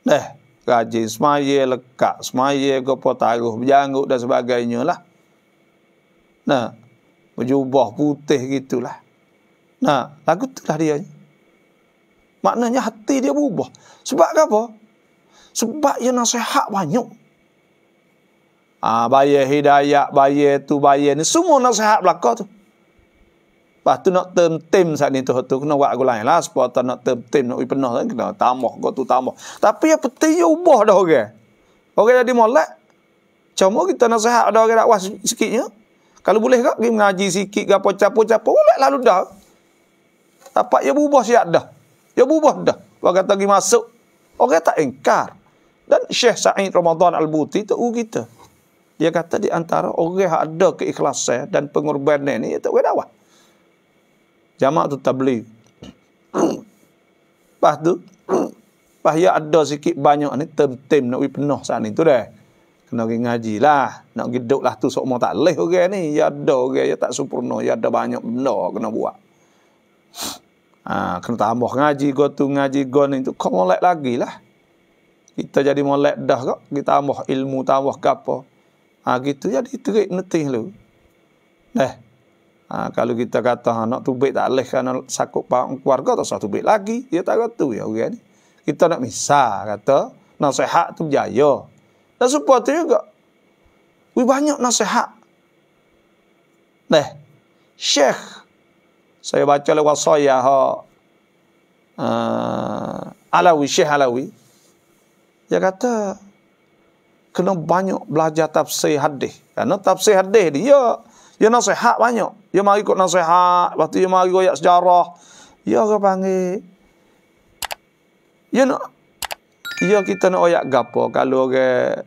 Dah. Eh, rajin semaya lekat. Semaya gapo taruh berjanggut dan sebagainya lah. Nah. Berjubah putih gitulah. lah. Nah, lagu tu lah dia. Maknanya hati dia berubah. Sebab apa? Sebab dia nasihat banyak. Ah, ha, bayar hidayah, bayi tu, bayi ni. Semua nasihat belakang tu. Lepas tu nak tem tem saat ni tu. tu kena buat aku lain lah. Sebab tu nak tem tem, Nak penuh kan. Kena tamah. Kau tu tamah. Tapi yang penting dia ubah dah orang. Orang jadi molek. Cuma kita nak sehat ada orang dakwah sikitnya. Kalau boleh kak, pergi mengaji sikit ke apa, capa boleh lalu dah. Dapat ia ya berubah siap dah. ya berubah dah. Orang kata pergi masuk. Orang tak engkar. Dan Syekh Sa'id Ramadan Al-Buti tahu kita. Dia kata di antara orang yang ada keikhlasan dan pengorbanan ini, ia tak boleh dakwah. Jamak tu tabli. Lepas tu, Lepas ya ada sikit banyak ni, tem-tem nak pergi penuh saat ni tu dah. Kena pergi ngaji lah. Nak pergi duduk lah tu, seumur tak leh orang ni. Ya ada orang, ya tak sempurna. Ya ada banyak benda kena buat. Ha, kena tambah ngaji go tu ngaji go ni tu kau molek lagi lah. Kita jadi molek dah kok kita tambah ilmu tambah gapo. Ah ha, gitu jadi terik netih lu. Eh. Ha, kalau kita kata ha, nak tubik tak leh kerana sakup pang keluarga tak satu tubik lagi dia ya, tak kata tu ya orang Kita nak misah kata nasihat tu berjaya. Dan support juga. Wi banyak nasihat. Nah, eh, Syekh saya baca lewat saya ha uh, Alawi Syekh Alawi dia kata kena banyak belajar tafsir hadis kerana tafsir hadis dia ya dia ya nasihat banyak dia ya mari ikut nasihat lepas tu dia ya mari royak sejarah dia orang panggil dia nak dia kita nak royak gapo kalau orang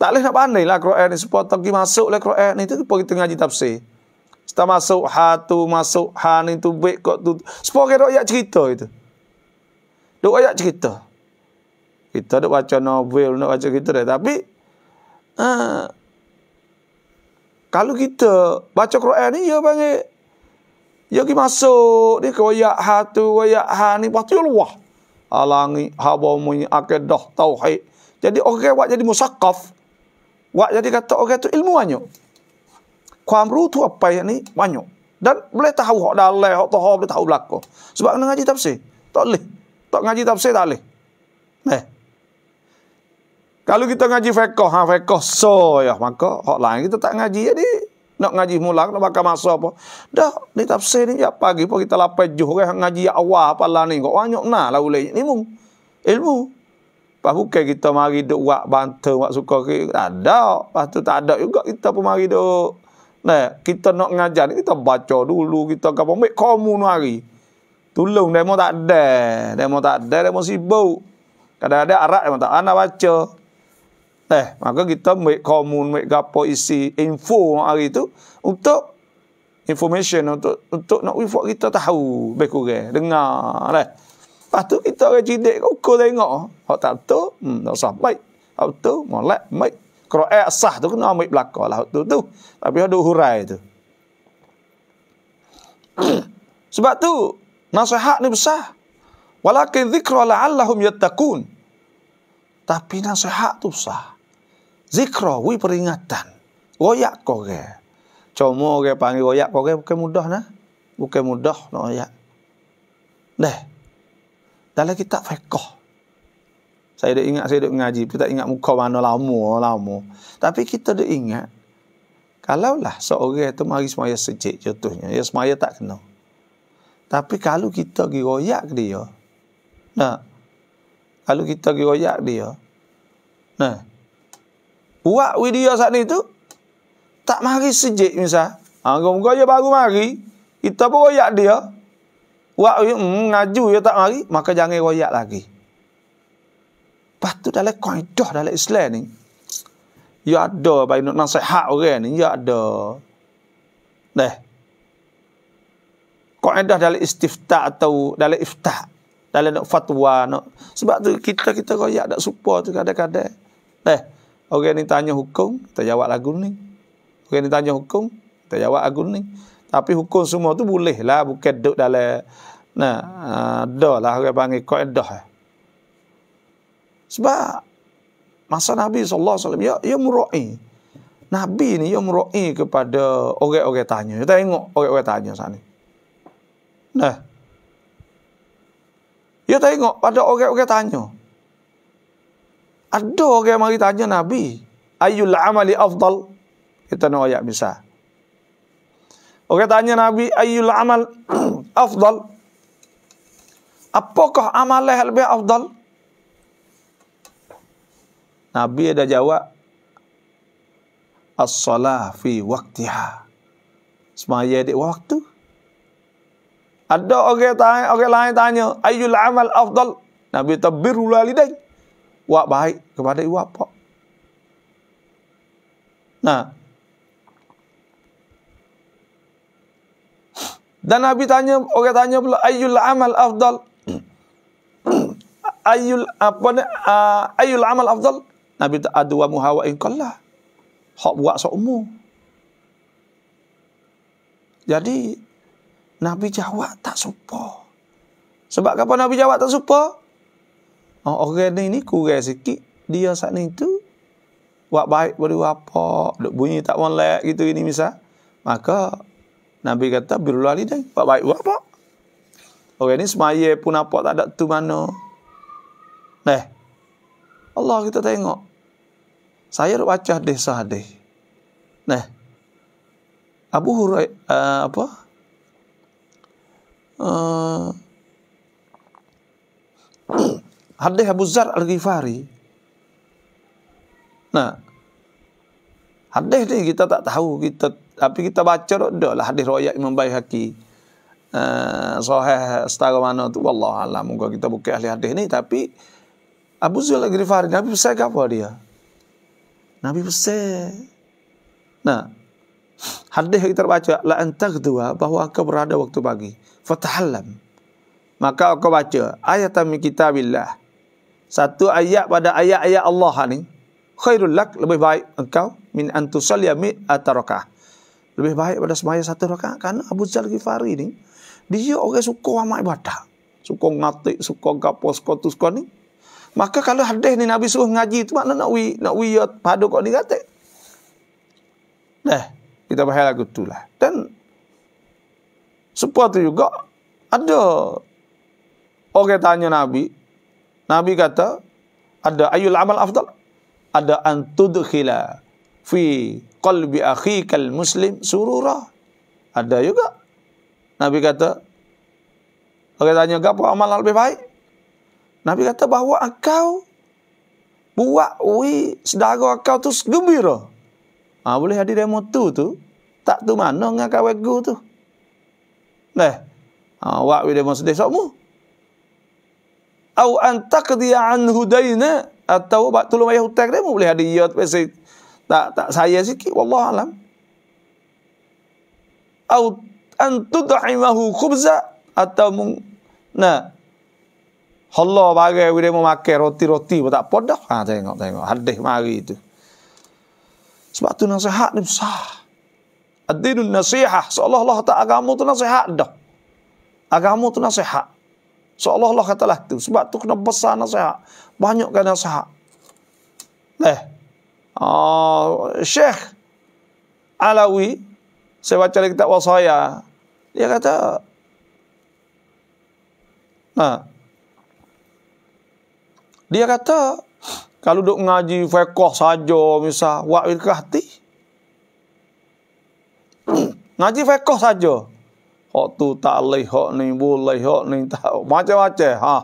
tak boleh nak pandai lah Quran ni sepatutnya pergi masuk lah Quran ni tu kita ngaji tafsir Setelah masuk hatu masuk ha ni tu, baik kot tu. Sepuluh kira ayat cerita itu. Doa ayat cerita. Kita ada baca novel, nak baca gitu dah. Tapi, ha, kalau kita baca Quran ni, ya panggil. Ya kita masuk, ni koyak hatu koyak ha ni, lepas tu ya luah. Alangi, haba umumnya, akidah, tauhid. Jadi okey, okay, buat jadi musakaf. Buat jadi kata orang okay, tu ilmuannya. ความรู้ทั่วไปอันนี้ banyak dan boleh tahu hak dalai hak tahu boleh tahu belako sebab kena ngaji tafsir tak leh tak ngaji tafsir tak leh eh kalau kita ngaji fiqh ha fiqh so ya maka hak lain kita tak ngaji jadi nak ngaji mula nak bakal masa apa dah ni tafsir ni ya pagi pun kita lapai juh kan ngaji awal apalah ni kok banyak nah lah boleh ni mu ilmu Pak bukan kita mari duk buat bantu buat suka ke tak ada lepas tu tak ada juga kita pun mari duk Nah, kita nak ngajar kita baca dulu kita ke pembek kamu hari. Tolong demo tak ada, demo tak ada, demo sibuk. Kadang-kadang arak demo tak ana baca. Eh, maka kita ambil komun, ambil gapo isi info hari itu untuk information untuk untuk nak info kita tahu lebih kurang. Dengar lah. Lepas tu kita akan cidik ukur tengok. Kau tak betul, hmm, tak sampai. kau betul, molek, baik. Qur'an eh, sah tu kena ambil belakang lah tu tu. Tapi ada hurai tu. Sebab tu nasihat ni besar. Walakin zikra la'allahum yattaqun. Tapi nasihat tu besar. Zikra wi peringatan. Royak kau Cuma ke panggil royak kau bukan mudah nah. Bukan mudah nak royak. Dah. Dalam kitab fiqh. Saya dah ingat saya dah mengaji. Kita tak ingat muka mana lama, lama. Tapi kita dah ingat. Kalaulah seorang itu mari semaya sejik contohnya. Ya semaya tak kena. Tapi kalau kita pergi royak ke dia. Nah. Kalau kita pergi royak dia. Nah. Buat video saat ni Tak mari sejik misal. Anggung-anggung ha, dia baru mari. Kita pun royak dia. Buat dia mm, ngaju dia tak mari. Maka jangan royak lagi. Lagi. Lepas tu dalam kaedah dalam Islam ni. Ya ada bagi nak nasihat orang ni. Ya ada. Dah. Kaedah dalam istifta atau dalam ifta, Dalam nak fatwa. Nak. Sebab tu kita kita koyak tak suka tu kadang-kadang. Dah. Orang ni tanya hukum. Kita jawab lagu ni. Orang ni tanya hukum. Kita jawab lagu ni. Tapi hukum semua tu boleh lah. Bukan duduk dalam. Nah, uh, lah orang panggil kaedah. Eh. Sebab masa Nabi sallallahu alaihi wasallam ya, ya murai. Nabi ni ya murai kepada orang-orang tanya. Kita tengok orang-orang tanya sana. Ni. Nah. Ya tengok pada orang-orang tanya. Ada orang yang mari tanya Nabi, ayyul amali afdal? Kita nak ayat misal. Orang tanya Nabi, ayyul amal afdal? Apakah amal yang lebih afdal? Nabi ada jawab as-salah fi waqtiha. Semaya di waktu. Ada orang tanya, orang lain tanya, ayyul amal afdal? Nabi tabbiru lalidai. Wak baik kepada ibu apa? Nah. Dan Nabi tanya, orang tanya pula, ayyul amal afdal? ayyul apa ni? Uh, ayyul amal afdal? Nabi tak ada wamu hawa in kallah. Hak buat seumur. Jadi Nabi jawab tak supa. Sebab kenapa Nabi jawab tak supa? Oh, orang ni ni kurang sikit. Dia saat ni tu. Buat baik beri apa. Duk bunyi tak molek gitu ini misal. Maka Nabi kata birulah lidah. Buat baik buat apa. Orang ni semaya pun apa tak ada tu mana. Eh. Allah kita tengok saya baca hadis sahih. Nah. Abu Hurairah eh, uh, apa? Uh, hadis Abu Zar Al-Ghifari. Nah. Hadis ni kita tak tahu kita tapi kita baca dah lah hadis riwayat Imam Baihaqi. Uh, sahih setara mana tu wallahu alam. kita buka ahli hadis ni tapi Abu Zar al Ghifari Nabi besar apa dia? Nabi pesan. Nah, hadis kita baca la antaghdwa bahwa engkau berada waktu pagi. Fatahallam. Maka engkau baca ayat dari kitabillah. Satu ayat pada ayat-ayat Allah ni khairul lak lebih baik engkau min antusal yami mi atarakah. Lebih baik pada semaya satu rakaat kerana Abu Zal Ghifari ni dia orang suka amat ibadah. Suka ngatik, suka gapo, kotus tu suka Maka kalau hadis ni Nabi suruh ngaji tu makna nak wi nak wi ya padu kau ni kata. Nah, kita bahas lagu tu lah. Dan sebab tu juga ada orang tanya Nabi. Nabi kata ada ayul amal afdal? Ada an tudkhila fi qalbi akhikal muslim surura. Ada juga. Nabi kata orang tanya apa amal lebih baik? Nabi kata bahawa engkau buat wi sedara kau tu gembira. Ha, boleh hadir demo tu tu. Tak tu mana dengan kawai gu tu. Nah. Ha, buat wi demo sedih sokmu. Au an taqdiya an hudaina atau bak tu lumayan hutang demo boleh hadir ya tapi tak tak saya sikit wallah alam. Au an tud'imahu khubza atau nah Hollo bagai wira memakai roti roti, tak podah. Ha, tengok tengok, hadis mari itu. Sebab tu nasihat ni besar. Ad-dinun nasihah. Seolah-olah kata agama tu nasihat dah. Agama tu nasihat. Seolah-olah kata lah tu. Sebab tu kena besar nasihat. Banyakkan nasihat. Leh. Oh, ah, Syekh Alawi. Saya baca di kitab wasaya. Dia kata. Nah. Ha, dia kata, kalau duk ngaji fekoh saja misal, wak wilkati. ngaji fekoh saja. Hok tu tak boleh, hok ni boleh, hok ni tak. Macam-macam. Ha.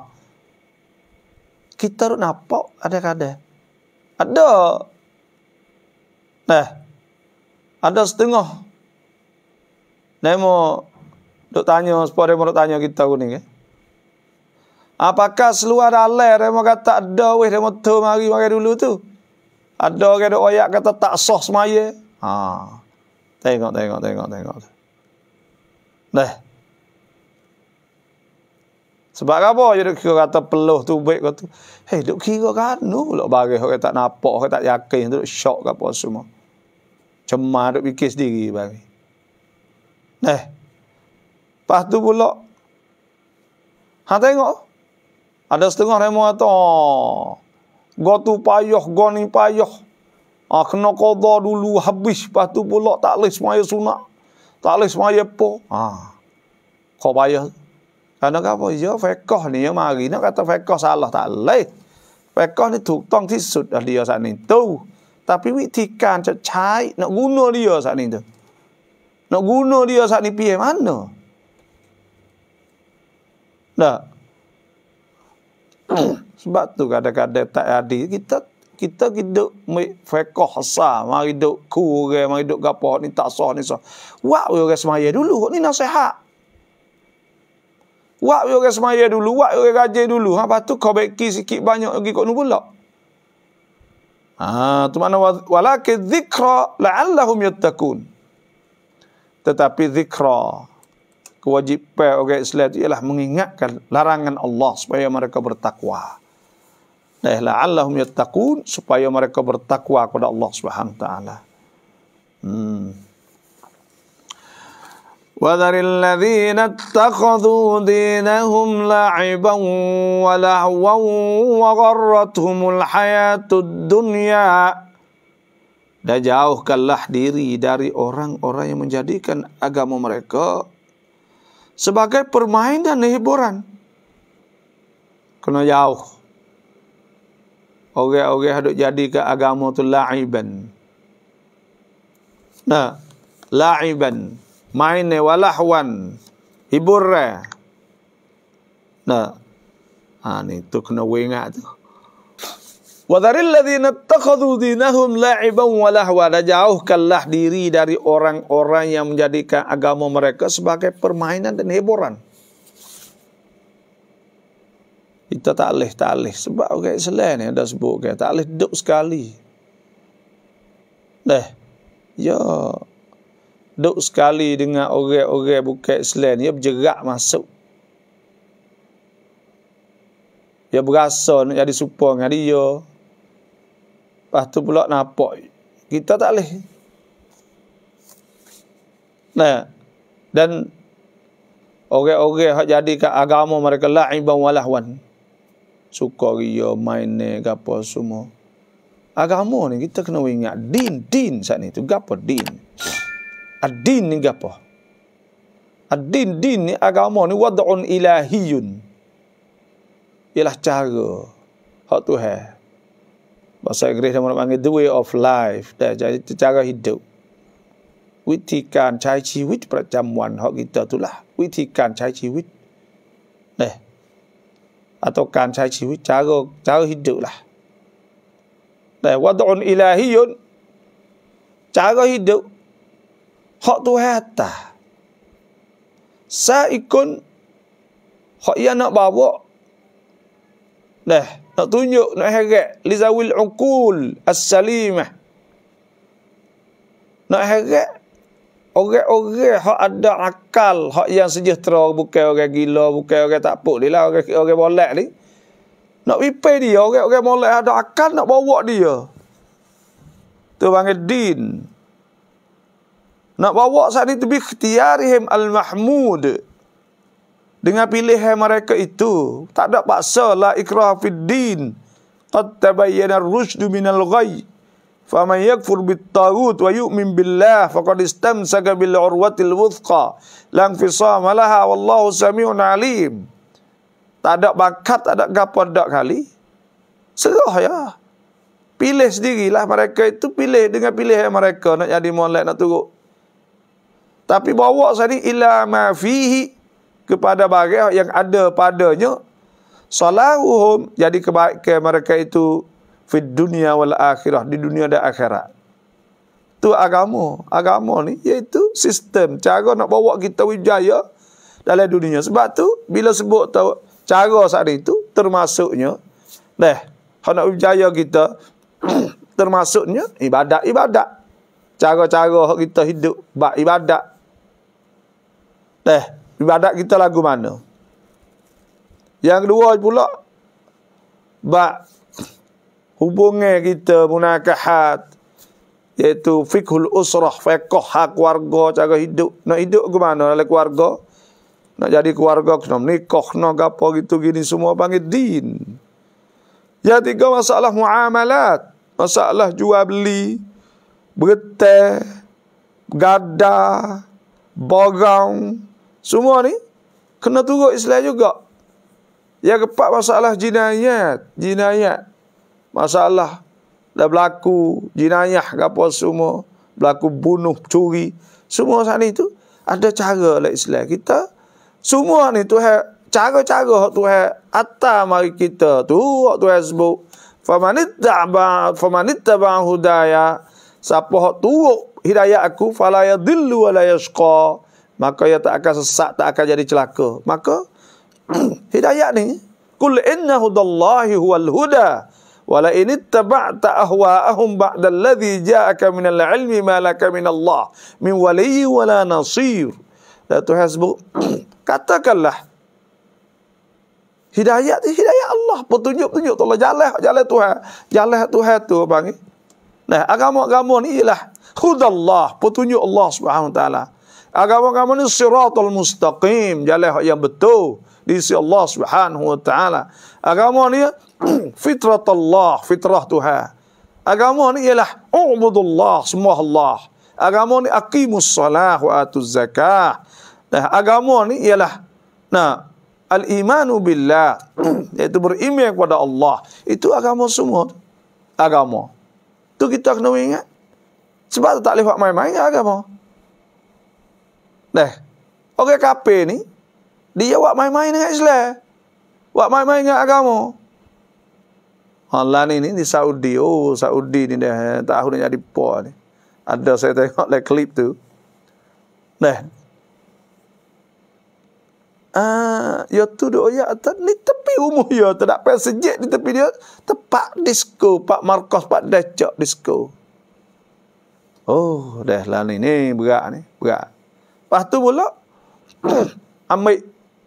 Kita nak nampak ada kadang Ada. Nah. Eh, ada setengah. mau duk tanya, sepuluh dia tanya kita ni. Eh? Apakah seluar dalai dia kata tak ada weh dia mau tu mari mari dulu tu. Ada orang ada oyak kata tak sah semaya. Ha. Tengok tengok tengok tengok. Dah. Sebab apa dia kira kata peluh tu baik kata tu. Hei duk kira kan tu lok bagi orang tak nampak orang tak yakin tu syok ke apa semua. Cemar duk fikir sendiri bagi. Dah. Pas tu pula Ha tengok ada setengah yang kata, Gua tu payah, gua ni ah, kena kodha dulu, habis. Lepas tu pula tak boleh semuanya sunat. Tak boleh semuanya apa. Ah, ha. Kau payah. Lah, Kerana apa? Ya, fekoh ni. Ya, mari nak kata fekoh salah. Tak boleh. Fekoh ni tuk tong tisut dah dia saat ni. Tu. Tapi witikan cecai nak guna dia saat ni tu. Nak guna dia saat ni pihak mana? Tak. Sebab tu kadang-kadang tak ada kita kita hidup mik fekoh sa, mari hidup kure, mari hidup gapo ni tak sah ni sah. Wak we orang semaya dulu, ni nasihat. Wak we orang semaya dulu, wak we orang rajin dulu. Ha tu kau beki sikit banyak lagi kok nu pula. Ha tu mana walakin zikra la'allahum yattaqun. Tetapi zikra kewajipan orang Islam itu ialah mengingatkan larangan Allah supaya mereka bertakwa. Dahla Allahum yattaqun supaya mereka bertakwa kepada Allah Subhanahu taala. Hmm. وذر الذين اتخذوا دينهم لعبا ولهوا وغرتهم الحياة الدنيا dan jauhkanlah diri dari orang-orang yang menjadikan agama mereka sebagai permain dan hiburan. Kena jauh. Orang-orang hendak jadi ke agama tu laiban. Nah, ha, laiban, main ne walahwan, hiburan. Nah. Ha. ha ni tu kena wingat tu. Wadari ladina takhadu dinahum la'iban walahwa Dan jauhkanlah diri dari orang-orang yang menjadikan agama mereka sebagai permainan dan hiburan. Kita tak boleh, tak boleh. Sebab orang okay, Islam ni ada sebut, okay, tak boleh duduk sekali. Leh, ya. duk sekali dengan orang-orang bukan Islam, ia berjerak masuk. Ya berasa nak jadi supong dengan dia. Lepas tu pula nampak. Kita tak boleh. Nah. Dan orang-orang yang jadi ke agama mereka la'iban walahwan. Suka ria, main apa semua. Agama ni kita kena ingat din, din saat ni. Itu apa din? Ad-din ni apa? Ad-din, din ni agama ni wad'un ilahiyun. Ialah cara. Hak tu hai. b าษาอังกฤษมันเราว่า the way of life แต่จะจะกฮิดูวิธีการใช้ชีวิตประจำวันขออิตตุละวิธีการใช้ชีวิตเนี่ย a t a การใช้ชีวิตจะกจะกฮิดูละแต่ว่าดอนอิลาฮิยุนจะกฮิดูขอตัวเฮตาซาอิกุนาอยกนับบาวะเนี่ย Nak tunjuk, nak heret. Lizawil ukul as-salimah. Nak heret. Orang-orang yang ada akal, orang yang sejahtera, bukan orang gila, bukan orang tak puk ni lah, orang, orang molek ni. Nak pipai dia, orang-orang molek ada akal, nak bawa dia. Tu panggil din. Nak bawa saat ni, tu bikhtiarihim al-mahmud. Al-mahmud. Dengan pilih mereka itu, tak ada paksa lah ikrah fiddin. Qad tabayyana rusdu minal ghayy. Faman yakfur bittagut wa yu'min billah faqad istamsaka bil urwatil wuthqa lan fisama laha wallahu samiun alim. Tak ada bakat, tak ada gapo dak kali. Serah ya. Pilih sendirilah mereka itu pilih dengan pilih mereka nak jadi molek nak turut. Tapi bawa sini ni ila ma fihi kepada barang yang ada padanya salahuhum jadi kebaikan mereka itu di dunia wal akhirah di dunia dan akhirat tu agama agama ni iaitu sistem cara nak bawa kita berjaya dalam dunia sebab tu bila sebut tahu cara saat itu termasuknya deh kalau nak berjaya kita termasuknya ibadat-ibadat cara-cara kita hidup buat ibadat deh ibadat kita lagu mana. Yang kedua pula, bak hubungnya kita munakahat, iaitu fikhul usrah, fekoh hak keluarga, cara hidup. Nak hidup ke mana oleh keluarga? Nak jadi keluarga, kena menikah, kena apa gitu, gini semua panggil din. Yang tiga masalah muamalat, masalah jual beli, berteh, gada, bogong, semua ni kena turut Islam juga. Yang keempat masalah jinayat, jinayat. Masalah dah berlaku jinayah apa semua, berlaku bunuh, curi. Semua sana itu ada cara oleh Islam kita. Semua ni tu cara-cara hak Tuhan atas mari kita tu hak Tuhan sebut. Famanitta ba famanitta ba hudaya siapa hak turut hidayah aku fala yadillu wala yashqa maka ia tak akan sesak, tak akan jadi celaka maka hidayah ni kul inna hudallahi huwal huda wala ini taba'ta ahwa'ahum ba'da alladhi ja'aka min al-ilmi ma laka min Allah min wali wala nasir la tuhasbu katakanlah hidayah ni hidayah Allah petunjuk-petunjuk Allah jalan jalan Tuhan jalan Tuhan tu panggil nah agama-agama ni ialah hudallah petunjuk Allah Subhanahu taala Agama kamu ni siratul mustaqim, jalan yang betul di sisi Allah Subhanahu wa taala. Agama ni fitrat Allah, fitrah Tuhan. Agama ni ialah ubudullah, semua Allah. Agama ni aqimus salah wa atuz zakah. Nah, agama ni ialah nah al-iman billah, iaitu beriman kepada Allah. Itu agama semua. Agama. Tu kita kena ingat. Sebab tak boleh buat main-main agama. Dah. Orang kafir ni dia buat main-main dengan Islam. Buat main-main dengan agama. Allah ni, ni di Saudi. Oh, Saudi ni dah eh, tahu dia jadi poor ni. Ada saya tengok dah klip tu. Dah. Ah, ya tu dia ya ni tepi umur yo, ya, tak ada sejak di tepi dia tepat disco Pak Markos Pak Dacok disco. Oh, dah lah ni ni berat ni, berat. Lepas tu pula ambil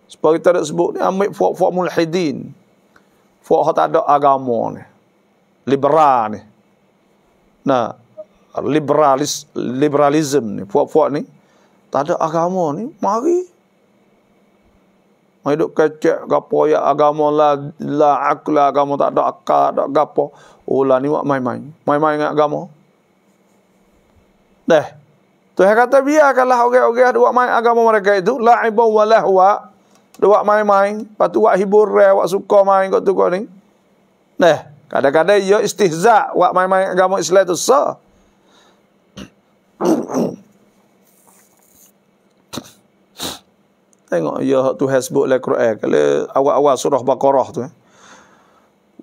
sebab kita nak sebut ni ambil fuak-fuak mulhidin. Fuak hak tak ada agama ni. Liberal ni. Nah, liberalis liberalism ni, fuak-fuak ni tak ada agama ni, mari mari duk kecek gapo ya agama lah la akla agama tak ada akal tak ada gapo ulah oh ni buat main-main main-main dengan agama deh Tu Tuhan kata biarkanlah orang-orang okay, okay, main agama mereka itu la'ibun wa lahwa. Duk main-main, patu wak hibur re, wak suka main kot tu kot ni. Nah, kadang-kadang ia istihza wak main-main agama Islam itu so. Tengok ia ya, tu hasbuk le Quran. Kalau awal-awal surah Baqarah tu. Eh.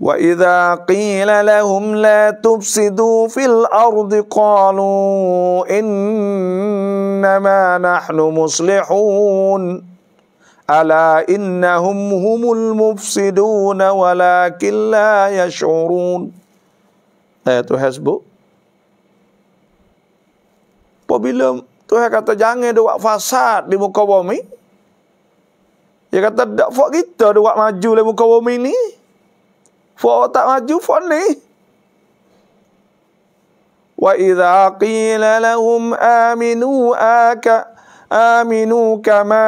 واذا قيل لهم لا تفسدوا في الارض قالوا انما نحن مصلحون الا انهم هم المفسدون ولكن لا يشعرون ايه hasbu apabila Tuhan kata jangan dia buat fasad di muka bumi dia kata tak buat kita dia buat maju di muka bumi ni Fon tak maju Fon ni Wa idha qila lahum aminu aka آمنوا كما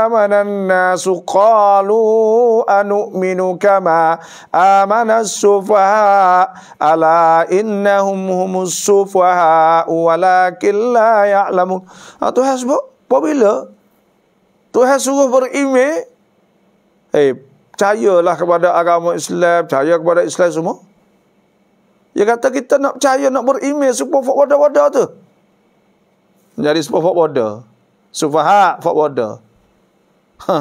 آمن الناس قالوا أنؤمن كما آمن السفهاء ألا إنهم هم السفهاء ولكن لا يعلمون ah, Tuhan sebut apabila Tuhan suruh beriman eh percayalah kepada agama Islam, percaya kepada Islam semua. Dia kata kita nak percaya, nak beriman supaya fak wada-wada tu. Menjadi supaya fak wada. Sufaha fak wada. Ha.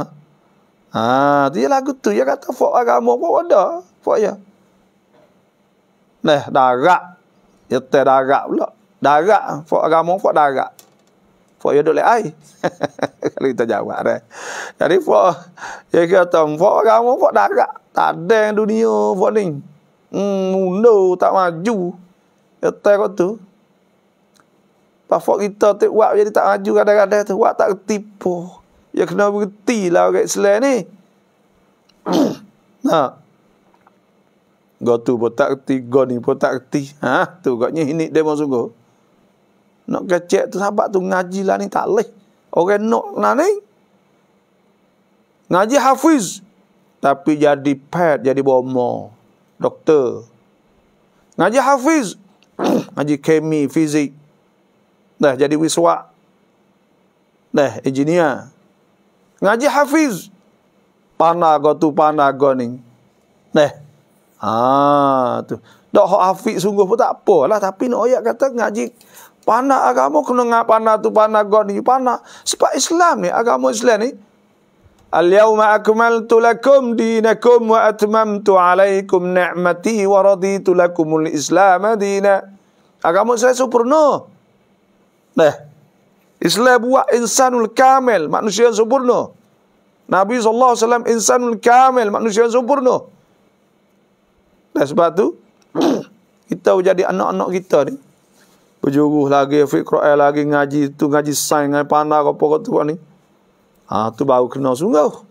Ha, dia lagu tu dia kata fak agama fak wada, fak ya. Nah, darak. Ya darak pula. Darak fak agama fak darak. Fok yo dole ai. Kalau kita jawab dah. Jadi pok ya kata pok kamu Fok darak. Tak ada dunia pok ni. Hmm, mundur tak maju. Kata kau tu. Pak kita tu buat jadi tak maju kadang-kadang tu buat tak tipu. Ya kena berhenti lah orang Islam ni. nah. Ha. Gotu pun tak kerti, goni pun tak Ha, tu katnya ini demo sungguh nak kecek tu sahabat tu ngaji lah ni tak leh. Orang nak lah ni. Ngaji hafiz. Tapi jadi pet, jadi bomo. Doktor. Ngaji hafiz. ngaji kemi, fizik. Dah jadi wiswa. Dah engineer. Ngaji hafiz. Panah kau tu, panah kau ni. Dah. Ah, tu. Dok hafiz sungguh pun tak apa lah. Tapi nak no, ayat kata ngaji panah agamu kena ngah panah tu panah goni. ni sebab Islam ni agama Islam ni Al yawma akmaltu lakum dinakum wa atmamtu alaikum ni'mati wa raditu lakumul Islam dina. Agama saya sempurna. Nah. Islam buat insanul kamil, manusia yang sempurna. Nabi saw insanul kamil, manusia yang sempurna. Nah, sebab tu kita jadi anak-anak kita ni Pejuruh lagi, fikra lagi, ngaji tu, ngaji sains, ngaji pandai, apa kau tu ni. Ha, tu baru kenal sungguh.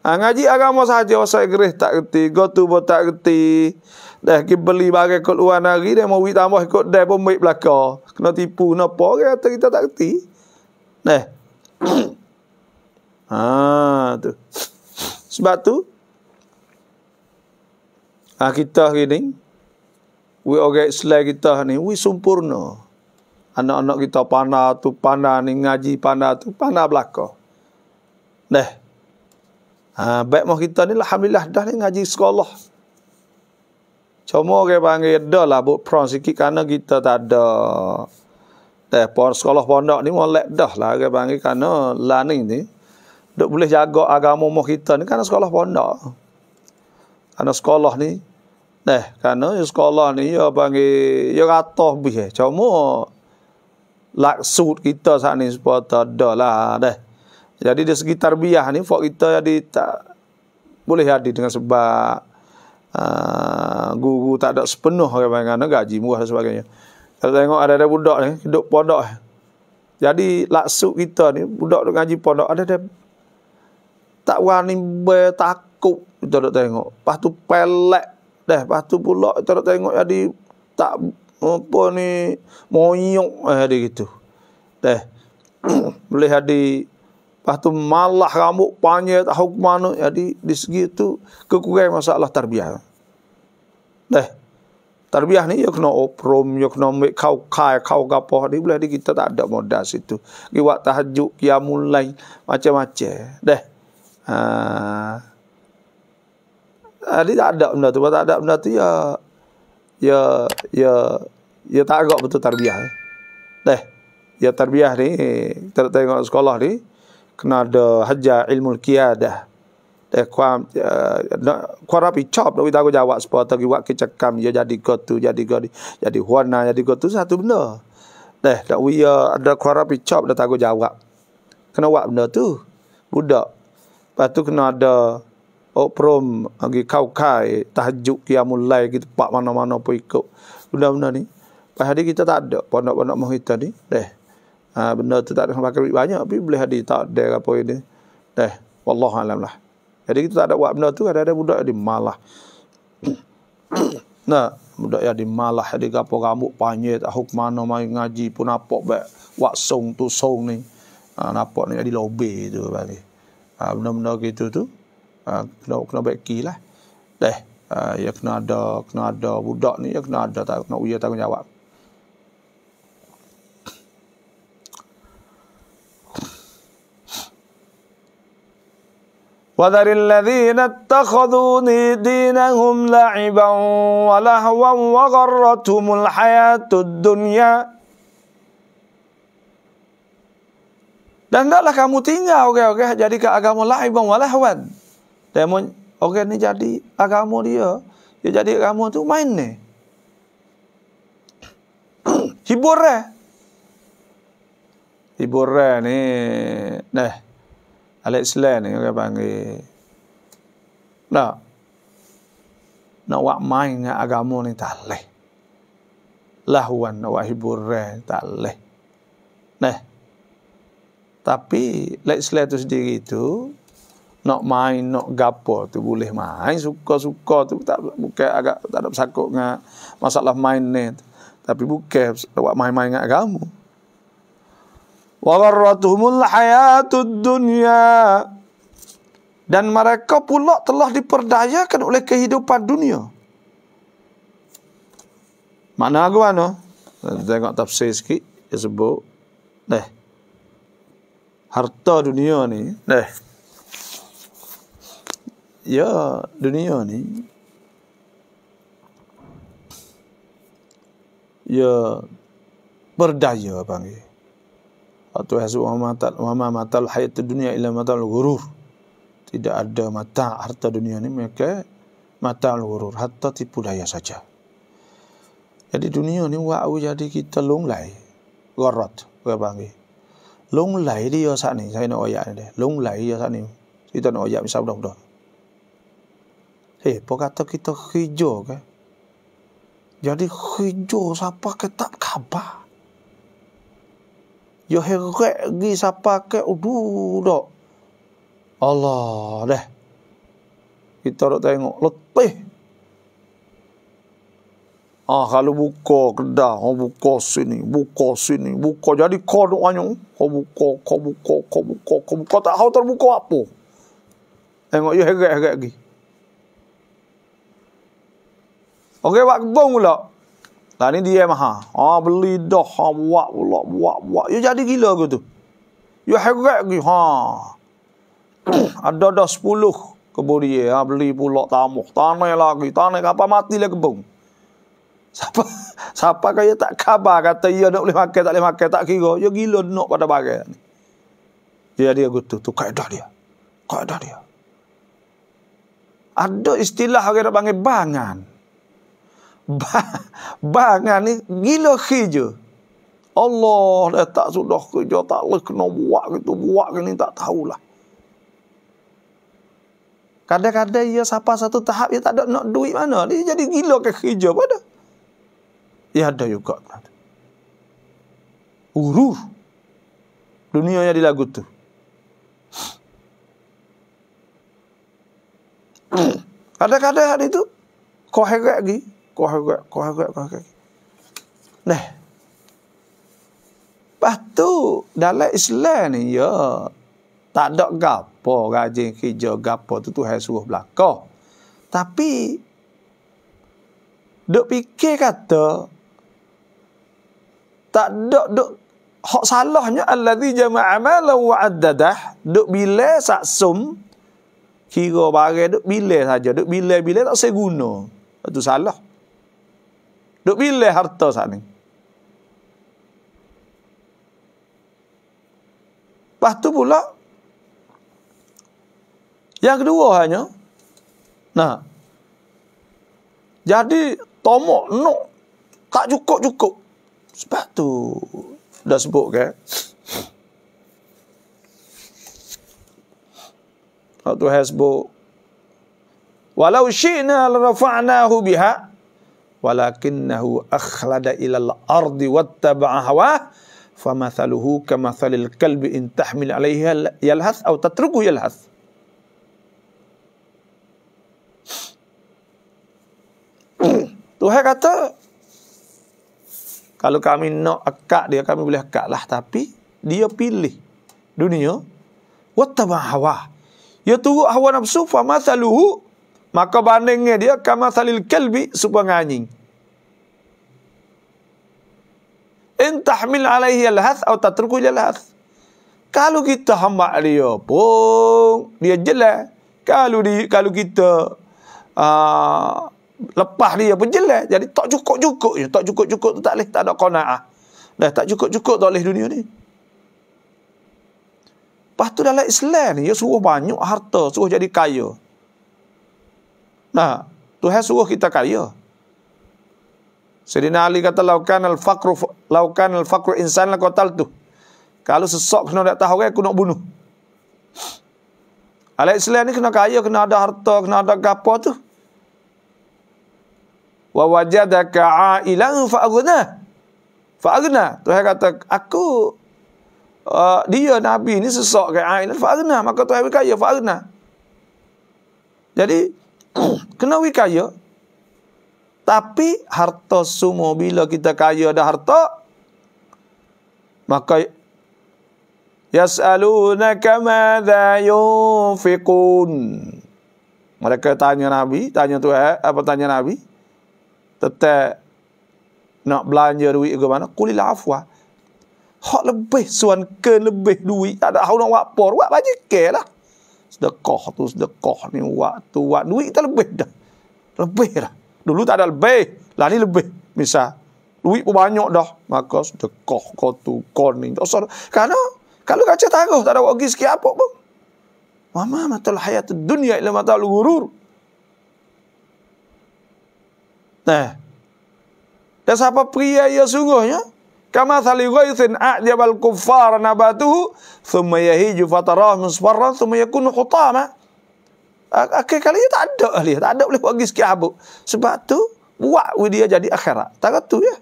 Ah ngaji agama sahaja, saya gerih tak kerti, kau tu pun tak kerti. Dah pergi beli bagai kot luar negeri, dia mau tambah kot dia pun baik belakang. Kena tipu, kena apa, kata kita tak kerti. Nah. ha, tu. Sebab tu, Ah kita ini. Wih orang Islam kita ni, wih sempurna. Anak-anak kita panah tu, panah ni, ngaji panah tu, panah belakang. Dah. Ha, baik mah kita ni, Alhamdulillah dah ni ngaji sekolah. Cuma orang panggil, dah lah buat peran sikit kerana kita tak ada. Dah, sekolah pondok ni mulai dah lah orang panggil kerana lani ni. Dia boleh jaga agama mah kita ni kerana sekolah pondok. Kerana sekolah ni, Nah, eh, kerana sekolah ni ya panggil ya rata bih, eh. Cuma laksud kita saat ni supaya tak ada lah deh. Jadi di sekitar biah ni fok kita jadi tak boleh hadir dengan sebab uh, guru tak ada sepenuh ke kerana gaji murah dan sebagainya. Kalau tengok ada-ada budak ni hidup pondok. Eh. Jadi laksud kita ni budak duk ngaji pondok ada-ada tak wani bertakut kita duk tengok. Pastu pelek Dah, lepas tu pula kita nak tengok jadi tak apa ni moyok eh, ada gitu. Dah. Boleh ada lepas tu malah rambut panjang tak hukum mana jadi di segi tu kekurangan masalah tarbiyah. Dah. Tarbiyah ni yo ya kena oprom, yo ya kena ambil kau kai, kau gapo ni boleh kita tak ada modal situ. Ki tahajud, qiyamul lain macam-macam. Dah. Ah. Ha, dia tak ada benda tu. Kalau tak ada benda tu, ya... Ya... Ya... Ya tak agak betul tarbiah. Dah. Eh. Ya tarbiah ni, kita tengok sekolah ni, kena ada haja ilmu kiadah. Dah kuam... Uh, kuam rapi cop, tapi tak jawab sebab tak buat kecekam, ya jadi gotu, jadi gotu, jadi warna, jadi gotu, satu benda. Dah, tak we ya, ada kuam rapi cop, dah tak jawab. Kena buat benda tu. Budak. Lepas tu kena ada... Oh prom, agi kau kai tahajud kiamul lai gitu pak mana-mana pun ikut benda-benda ni pas hari kita tak ada pondok-pondok mohita ni deh ha, benda tu tak ada pakai banyak tapi boleh hadir tak ada lah apa ini deh Allah alam lah jadi kita tak ada buat benda tu ada-ada budak di malah nah budak ya di malah di apa kamu panjang tak mana mai ngaji pun apa baik wak song tu song ni apa ha, ni di lobby tu balik, ha, benda-benda gitu tu Ah, kena kena beki lah. Deh, uh, ya kena ada kena ada budak ni ya kena ada tak kena uya tanggungjawab. وذر الذين اتخذوا دينهم لعبا ولهوا وغرتهم الحياة الدنيا dan tidaklah kamu tinggal okay, okay, jadi ke agama lain walahwan Demon orang ni jadi agama dia, dia jadi agama tu main ni. Hibur eh. Hibur eh ni. Nah. Alex Lane ni orang panggil. Nah. Nak wak main dengan agama ni tak leh. Lahuan nak wak hibur eh tak leh. Nah. Tapi Lex Lane itu sendiri itu nak main nak gapo tu boleh main suka-suka tu tak bukan agak tak ada bersakut dengan masalah main ni tapi bukan awak main-main dengan agama wa gharratuhumul hayatud dunya dan mereka pula telah diperdayakan oleh kehidupan dunia mana aku mana tengok tafsir sikit dia sebut deh harta dunia ni deh ya dunia ni ya berdaya panggil atau hasu amatal wama matal hayat dunia illa matal gurur tidak ada mata harta dunia ni mereka mata gurur harta tipu daya saja jadi dunia ni wa jadi kita lunglai gorot gue panggil lunglai dia sak ni saya nak oyak ni lunglai dia sak ni kita nak oyak misal dah dah Hei, eh, apa kata kita hijau ke? Jadi hijau siapa ke tak kabar? Yo herek lagi, siapa ke udu dok. Allah deh. Kita dok tengok letih. Ah kalau buka kedah, ho oh, buka sini, buka sini, buka jadi kau dok anyu, ho buka, kau buka, kau buka, kau buka tak tahu terbuka apa. Tengok yo herek-herek gi. Herek, Okay, buat kebun pula. Lah ni dia mah. Ah, beli dah ha buat pula buat buat. Ya jadi gila ke tu. Ya harat ke ha. Ada dah sepuluh kebun dia. Ha beli pula tamuk tanah lagi. Tanah apa mati lah kebun. Siapa siapa kaya tak khabar kata ya nak boleh makan tak boleh makan tak kira. Ya gila nak pada barang ni. Dia dia gitu tu kaedah dia. Kaedah dia. Ada istilah orang nak panggil bangan. Bangan ni gila kerja. Allah dah tak sudah kerja, tak boleh kena buat gitu, buat ni tak tahulah. Kadang-kadang ia sapa satu tahap, ia tak ada nak duit mana. Dia jadi gila ke kerja pada. Ya ada juga. Urur. Dunia yang dilagu tu. Kadang-kadang hari tu, kau heret lagi corre agora, corre gue, corre agora. Né? Lepas tu, dalam Islam ni, ya, tak ada gapo, rajin hijau gapo tu, tu hai suruh belakang. Tapi, duk fikir kata, tak ada, duk, hak salahnya, alladhi jama'a malam wa'addadah, duk bila saksum, kira bagai duk bila saja, duk bila-bila tak saya guna. Itu salah. Duk pilih harta saat ni. Lepas tu pula, yang kedua hanya, nah, jadi tomok, nok, tak cukup-cukup. Sebab tu, dah sebut ke, kan? Tuhan sebut, walau syi'na lrafa'nahu biha' walakinnahu akhlada ilal ardi wattaba'a hawa famathaluhu kamathalil kalbi in tahmil alaihi yalhas atau tatruku yalhas Tuhan kata kalau kami nak akak dia kami boleh akak lah tapi dia pilih dunia wattaba'a hawa ya tu hawa nafsu famathaluhu Maka bandingnya dia kama salil kelbi supaya anjing. In tahmil alaihi al atau tak terukul hath Kalau kita hamba dia pun dia jelek. Kalau di kalau kita uh, lepas dia pun jelek. Jadi tak cukup-cukup je. Tak cukup-cukup tu tak boleh. Tak ada kona'ah. Dah tak cukup-cukup tak boleh dunia ni. Pastu tu dalam Islam ni, dia suruh banyak harta, suruh jadi kaya. Nah, ha, Tuhan suruh kita kaya. Sedina Ali kata laukan al faqru laukan al faqru insan laqatal tu. Kalau sesok kena tak tahu aku nak bunuh. Alai Islam ni kena kaya, kena ada harta, kena ada gapo tu. Wa wajadaka a'ilan fa aghna. Fa aghna. Tuhan kata aku uh, dia Nabi ni sesok ke a'ilan fa aghna, maka Tuhan kaya fa aghna. Jadi kena wi kaya. Tapi harta sumo bila kita kaya ada harta maka yas'alunaka madza yunfiqun. Mereka tanya Nabi, tanya tu eh apa tanya Nabi? Tetap nak belanja duit ke mana? Kulil afwa. Hak lebih suan ke lebih duit. ada hau nak wapor. Wap baju ke lah. Sedekah tu sedekah ni waktu wak duit kita lebih dah. Lebih dah. Dulu tak ada lebih. Lah ni lebih. Misal duit pun banyak dah. Maka sedekah kau tu kau ni. Karena kalau kaca tangguh tak ada wak sikit apa pun. Mama matul hayat dunia ila matul gurur. Nah. Eh. Dan siapa pria yang sungguhnya? kama saligoisin ajabal kuffar nabatuhu thumma yahiju fatarah musfarran thumma yakunu hutama akhir kali tak ada ahli tak ada boleh bagi sikit habuk sebab tu buat dia jadi akhirat tak tu ya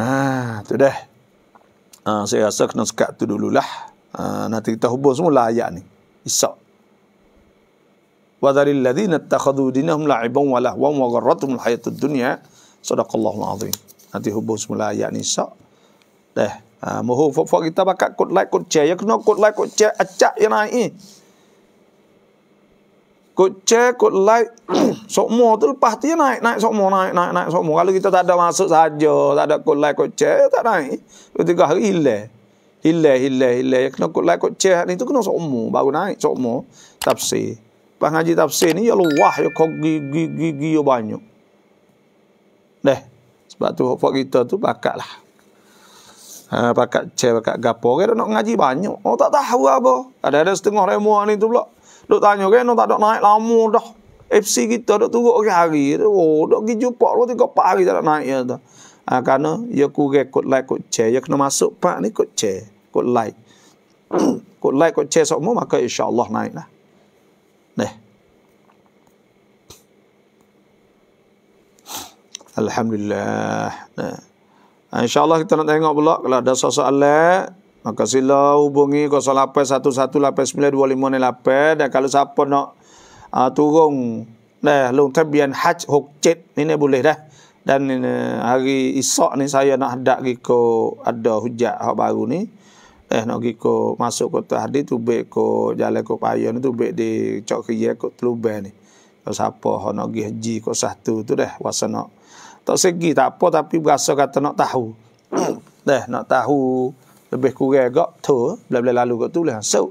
ha tu dah ha, saya rasa kena sekat tu dululah ha, nanti kita hubung semula ayat ni isak وذل الذين اتخذوا دينهم لعبا ولهوا وغرتهم الحياة الدنيا صدق الله العظيم Nanti hubung semula ayat ni sok. Dah. Ha, Mohon fok-fok kita bakat kot like kot cek, Ya kena kot like kot share. Acak yang naik ni. Kot share kot like. sok mo tu lepas tu naik. Naik sok mo naik naik naik sok mo. Kalau kita tak ada masuk saja. Tak ada kot like kot cek tak naik. Dua tiga hari hilang. Hilang hilang hilang. Ya kena kot like kot share ni tu kena sok mo. Baru naik sok mo. Tafsir. Pak ngaji tafsir ni ya luah ya kau gigi gigi gi, banyak. Dah. Sebab tu hukum kita tu pakat lah. Ha, pakat cek, pakat gapo. Kita nak ngaji banyak. Oh tak tahu apa. Ada-ada setengah remuan ni tu pula. Duk tanya, kena tak nak naik lama dah. FC kita dah turut ke hari. Oh, dah pergi jumpa. Lepas tiga hari tak nak naik. Ya, tu. ha, kerana, ya kure kot like, kot cek. Ya kena masuk pak ni kot cek. Kot like. kot like, kot cek semua. Maka insyaAllah naik lah. Nih. Alhamdulillah. Nah, InsyaAllah kita nak tengok pula kalau ada sosok alat. Maka sila hubungi 0811892568. Dan kalau siapa nak uh, turun dah long tabian haj hukcet ini boleh dah dan ini, eh, hari esok ni saya nak hadap gi ko ada hujak hak baru ni eh nak gi ko masuk ko tadi tu be ko jalan ko payo ni tu be di cok kiye ko teluban ni kalau siapa nak gi haji ko satu tu dah wasa nak tak segi tak apa tapi berasa kata nak tahu deh nak tahu lebih kurang gak tu bila-bila lalu gak tu lah masuk,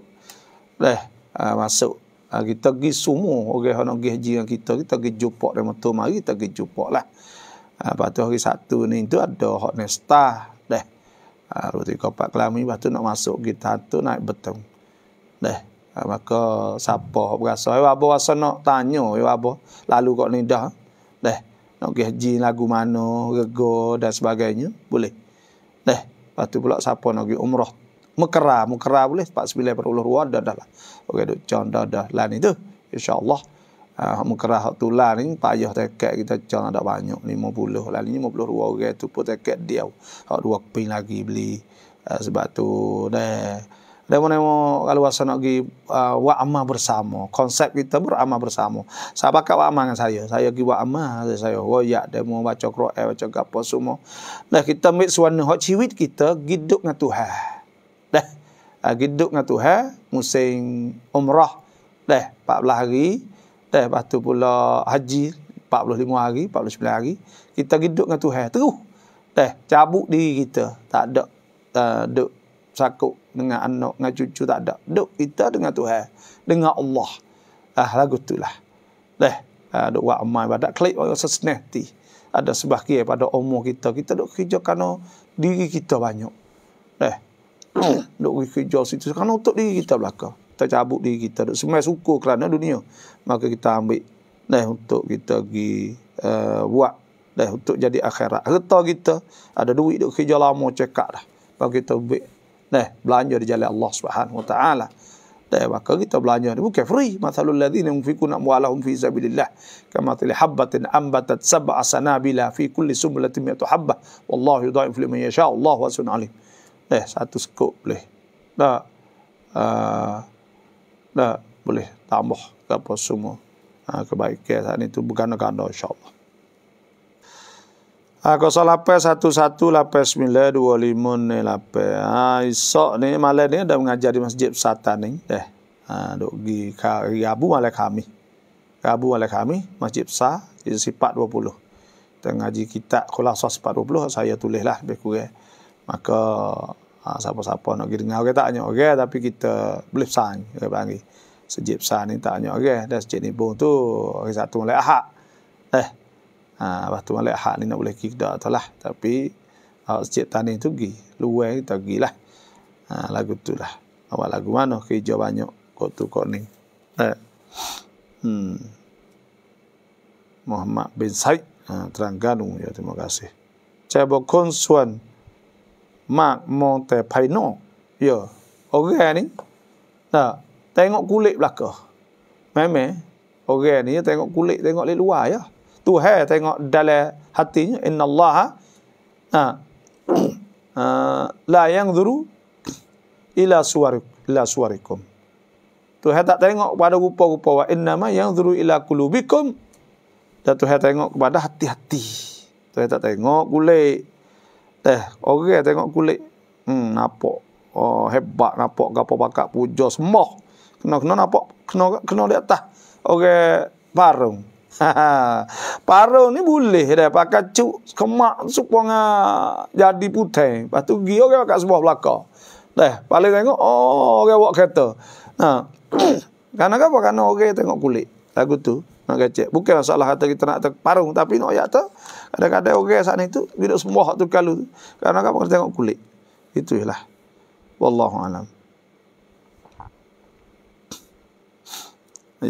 deh ha, masuk uh, kita pergi semua orang okay, yang nak pergi haji dengan kita kita pergi jumpa dengan tu mari kita pergi jumpa lah uh, lepas tu hari satu ni tu ada hot nesta deh lalu roti kopak kelami lepas tu nak masuk kita tu naik betul deh maka siapa berasa ibu apa rasa nak tanya ibu apa lalu kok ni dah deh nak pergi haji lagu mana, rego dan sebagainya, boleh. Dah, eh, lepas tu pula siapa nak pergi umrah Mekera, Mekera boleh sembilan per ruan dah dah lah. Okey, duk jangan dah dah lah ni tu. Insya-Allah uh, Mekera hak tu lah ni payah tekek kita jangan ada banyak 50 lah ni 50 ruan orang tu pun tekek dia. Hak dua keping lagi beli uh, sebab tu dah dan mana mau kalau wasa nak gi uh, wa'amah bersama. Konsep kita beramah bersama. Siapa pakai wa'amah dengan saya. Saya pergi wa'amah. Saya, wo oh, ya. Dia mau baca Quran, baca gapa semua. Dan lah, kita ambil suana. Hak ciwit kita, giduk dengan Tuhan. Dah. Uh, ha, giduk dengan Tuhan. Musim umrah. Dah. 14 hari. Dah. Lepas tu pula haji. 45 hari. 49 hari. Kita giduk dengan Tuhan. Terus. Dah. Cabut di kita. Tak ada. Uh, duk sakup dengan anak, dengan cucu tak ada. Duk kita dengan Tuhan, dengan Allah. Ah lagu itulah. Leh, ah duk buat badak klik rasa senang hati. Ada sebahagian pada umur kita, kita duk kerja kerana oh, diri kita banyak. Leh. Oh, duk kerja situ kerana untuk diri kita belaka. Kita cabut diri kita, duk semai syukur kerana dunia. Maka kita ambil leh untuk kita pergi uh, buat leh untuk jadi akhirat. Harta kita ada duit duk kerja lama cekak dah. Bagi kita Nah, belanja di jalan Allah Subhanahu wa taala. Nah, maka kita belanja ni bukan free. Masalul ladzina yunfikuna amwalahum fi sabilillah kama til habatin ambatat sab'a sanabila fi kulli sumlatin mi'atu habba wallahu yudha'if liman yasha. Allahu wasun alim. Nah, satu sekop boleh. Dah uh, ah, nah boleh tambah apa semua. Uh, kebaikan saat tu bukan kanda insyaallah. Aku ah, salape satu satu lape sembilan dua limun, ni lape. Ah isok ni malam ni ada mengajar di masjid Sata ni Dah, Ah dok di Rabu malam kami. Rabu malam kami masjid Sa di sifat 20. Kita ngaji kitab khulasah sifat 20 saya tulislah lebih kurang. Maka ah, siapa-siapa nak pergi dengar orang tak hanya orang tapi kita boleh sang orang panggil. Sejib sah ni tak hanya orang dan sejib ni pun tu hari satu mulai ahak. Eh Ha, lepas tu malam hak ni nak boleh kik dah tu lah. Tapi uh, ah, sejak tani tu pergi. Luar kita pergi lah. Ha, lagu tu lah. Awak lagu mana kerja banyak. kok tu kok ni. Eh. Hmm. Muhammad bin Said. Ha, Terangganu. Ya, terima kasih. Saya berkong suan. Mak mong terpain no. Ya. Orang ni. Tak. Ha, tengok kulit belakang. memeh, Orang ni tengok kulit. Tengok di luar ya. Tuhan tengok dalam hatinya inna Allah ha, ha, la yang dhuru ila suwarik ila suwarikum Tuhan tak tengok pada rupa-rupa wa inna ma yang dhuru ila kulubikum dan Tuhan tengok kepada hati-hati Tuhan tak tengok kulit eh orang okay, tengok kulit hmm nampak oh, hebat nampak gapo bakat pujo semua kena kena nampak kena kena di atas orang okay, parung Ha, ha. Paro ni boleh dia pakai cuk kemak supong ah, jadi putih. Pastu gi orang kat sebuah belaka. Teh, paling tengok oh orang buat kereta. Nah. Ha. Karena apa? Karena orang okay, tengok kulit. Lagu tu nak kecek. Bukan masalah hati kita nak terparung tapi nak ayat tu. Kadang-kadang orang okay, sana itu duduk sembah tu kalau. Karena apa? Kena tengok kulit. Itulah. Wallahu alam.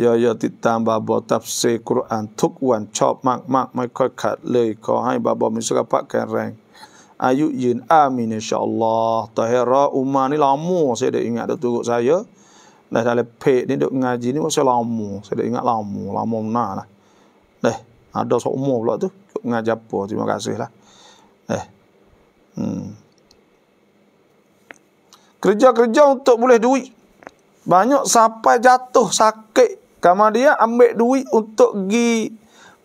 ยอยอติดตามบาบอตับเซกุรอานทุกวันชอบมากๆไม่ค่อยขาดเลยขอให้บาบอมีสุขภาพแข็งแรงอายุยืนอามีนอินชาอัลลอฮ์ต่อให้รออุมานี่ลองมู่เสียเดี๋ยงานตัวกูใจเยอะในทะเลเพนี่เดี๋ยงานจีนี่ว่าจะลองมู่เสียเดี๋ยงานลองมู่ลองมุมหน้านะเนี่ยอดสอมู่หรอตัวงานจับปวดที่มากาศเลยนะเนี่ยอืม kerja kerja untuk boleh duit banyak sampai jatuh sakit sama dia ambil duit untuk pergi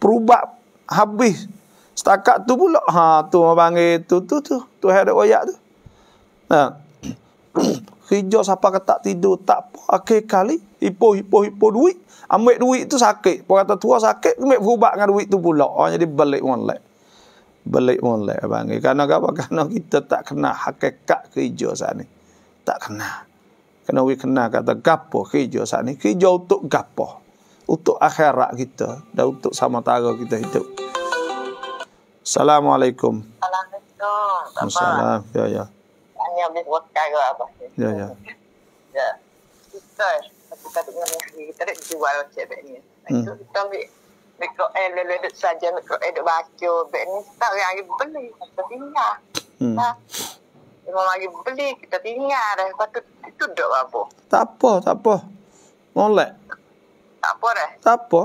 perubat habis. Setakat tu pula. Ha, tu orang panggil tu, tu, tu. Tu yang ada wayak tu. Ha. Hijau siapa kata tak tidur. Tak apa. Akhir kali. Hipo, hipo, hipo duit. Ambil duit tu sakit. Puan kata tua sakit. Ambil perubat dengan duit tu pula. Oh, jadi balik molek. Balik molek. Abang. Kerana apa? Kerana kita tak kenal hakikat hijau saat ni. Tak kena kena we kena kata gapo kerja saat ni kerja untuk gapo untuk akhirat kita dan untuk sama samatara kita hidup Assalamualaikum Assalamualaikum Assalamualaikum ya ya tanya habis buat cara apa ya ya ya kita kita dengan kita nak jual macam ni kita hmm. ambil mikro air lelet saja mikro air baca bek ni tak yang Ya. tapi ni semua lagi beli kita tinggal dah lepas tu itu duduk apa tak apa tak apa molek tak apa dah tak apa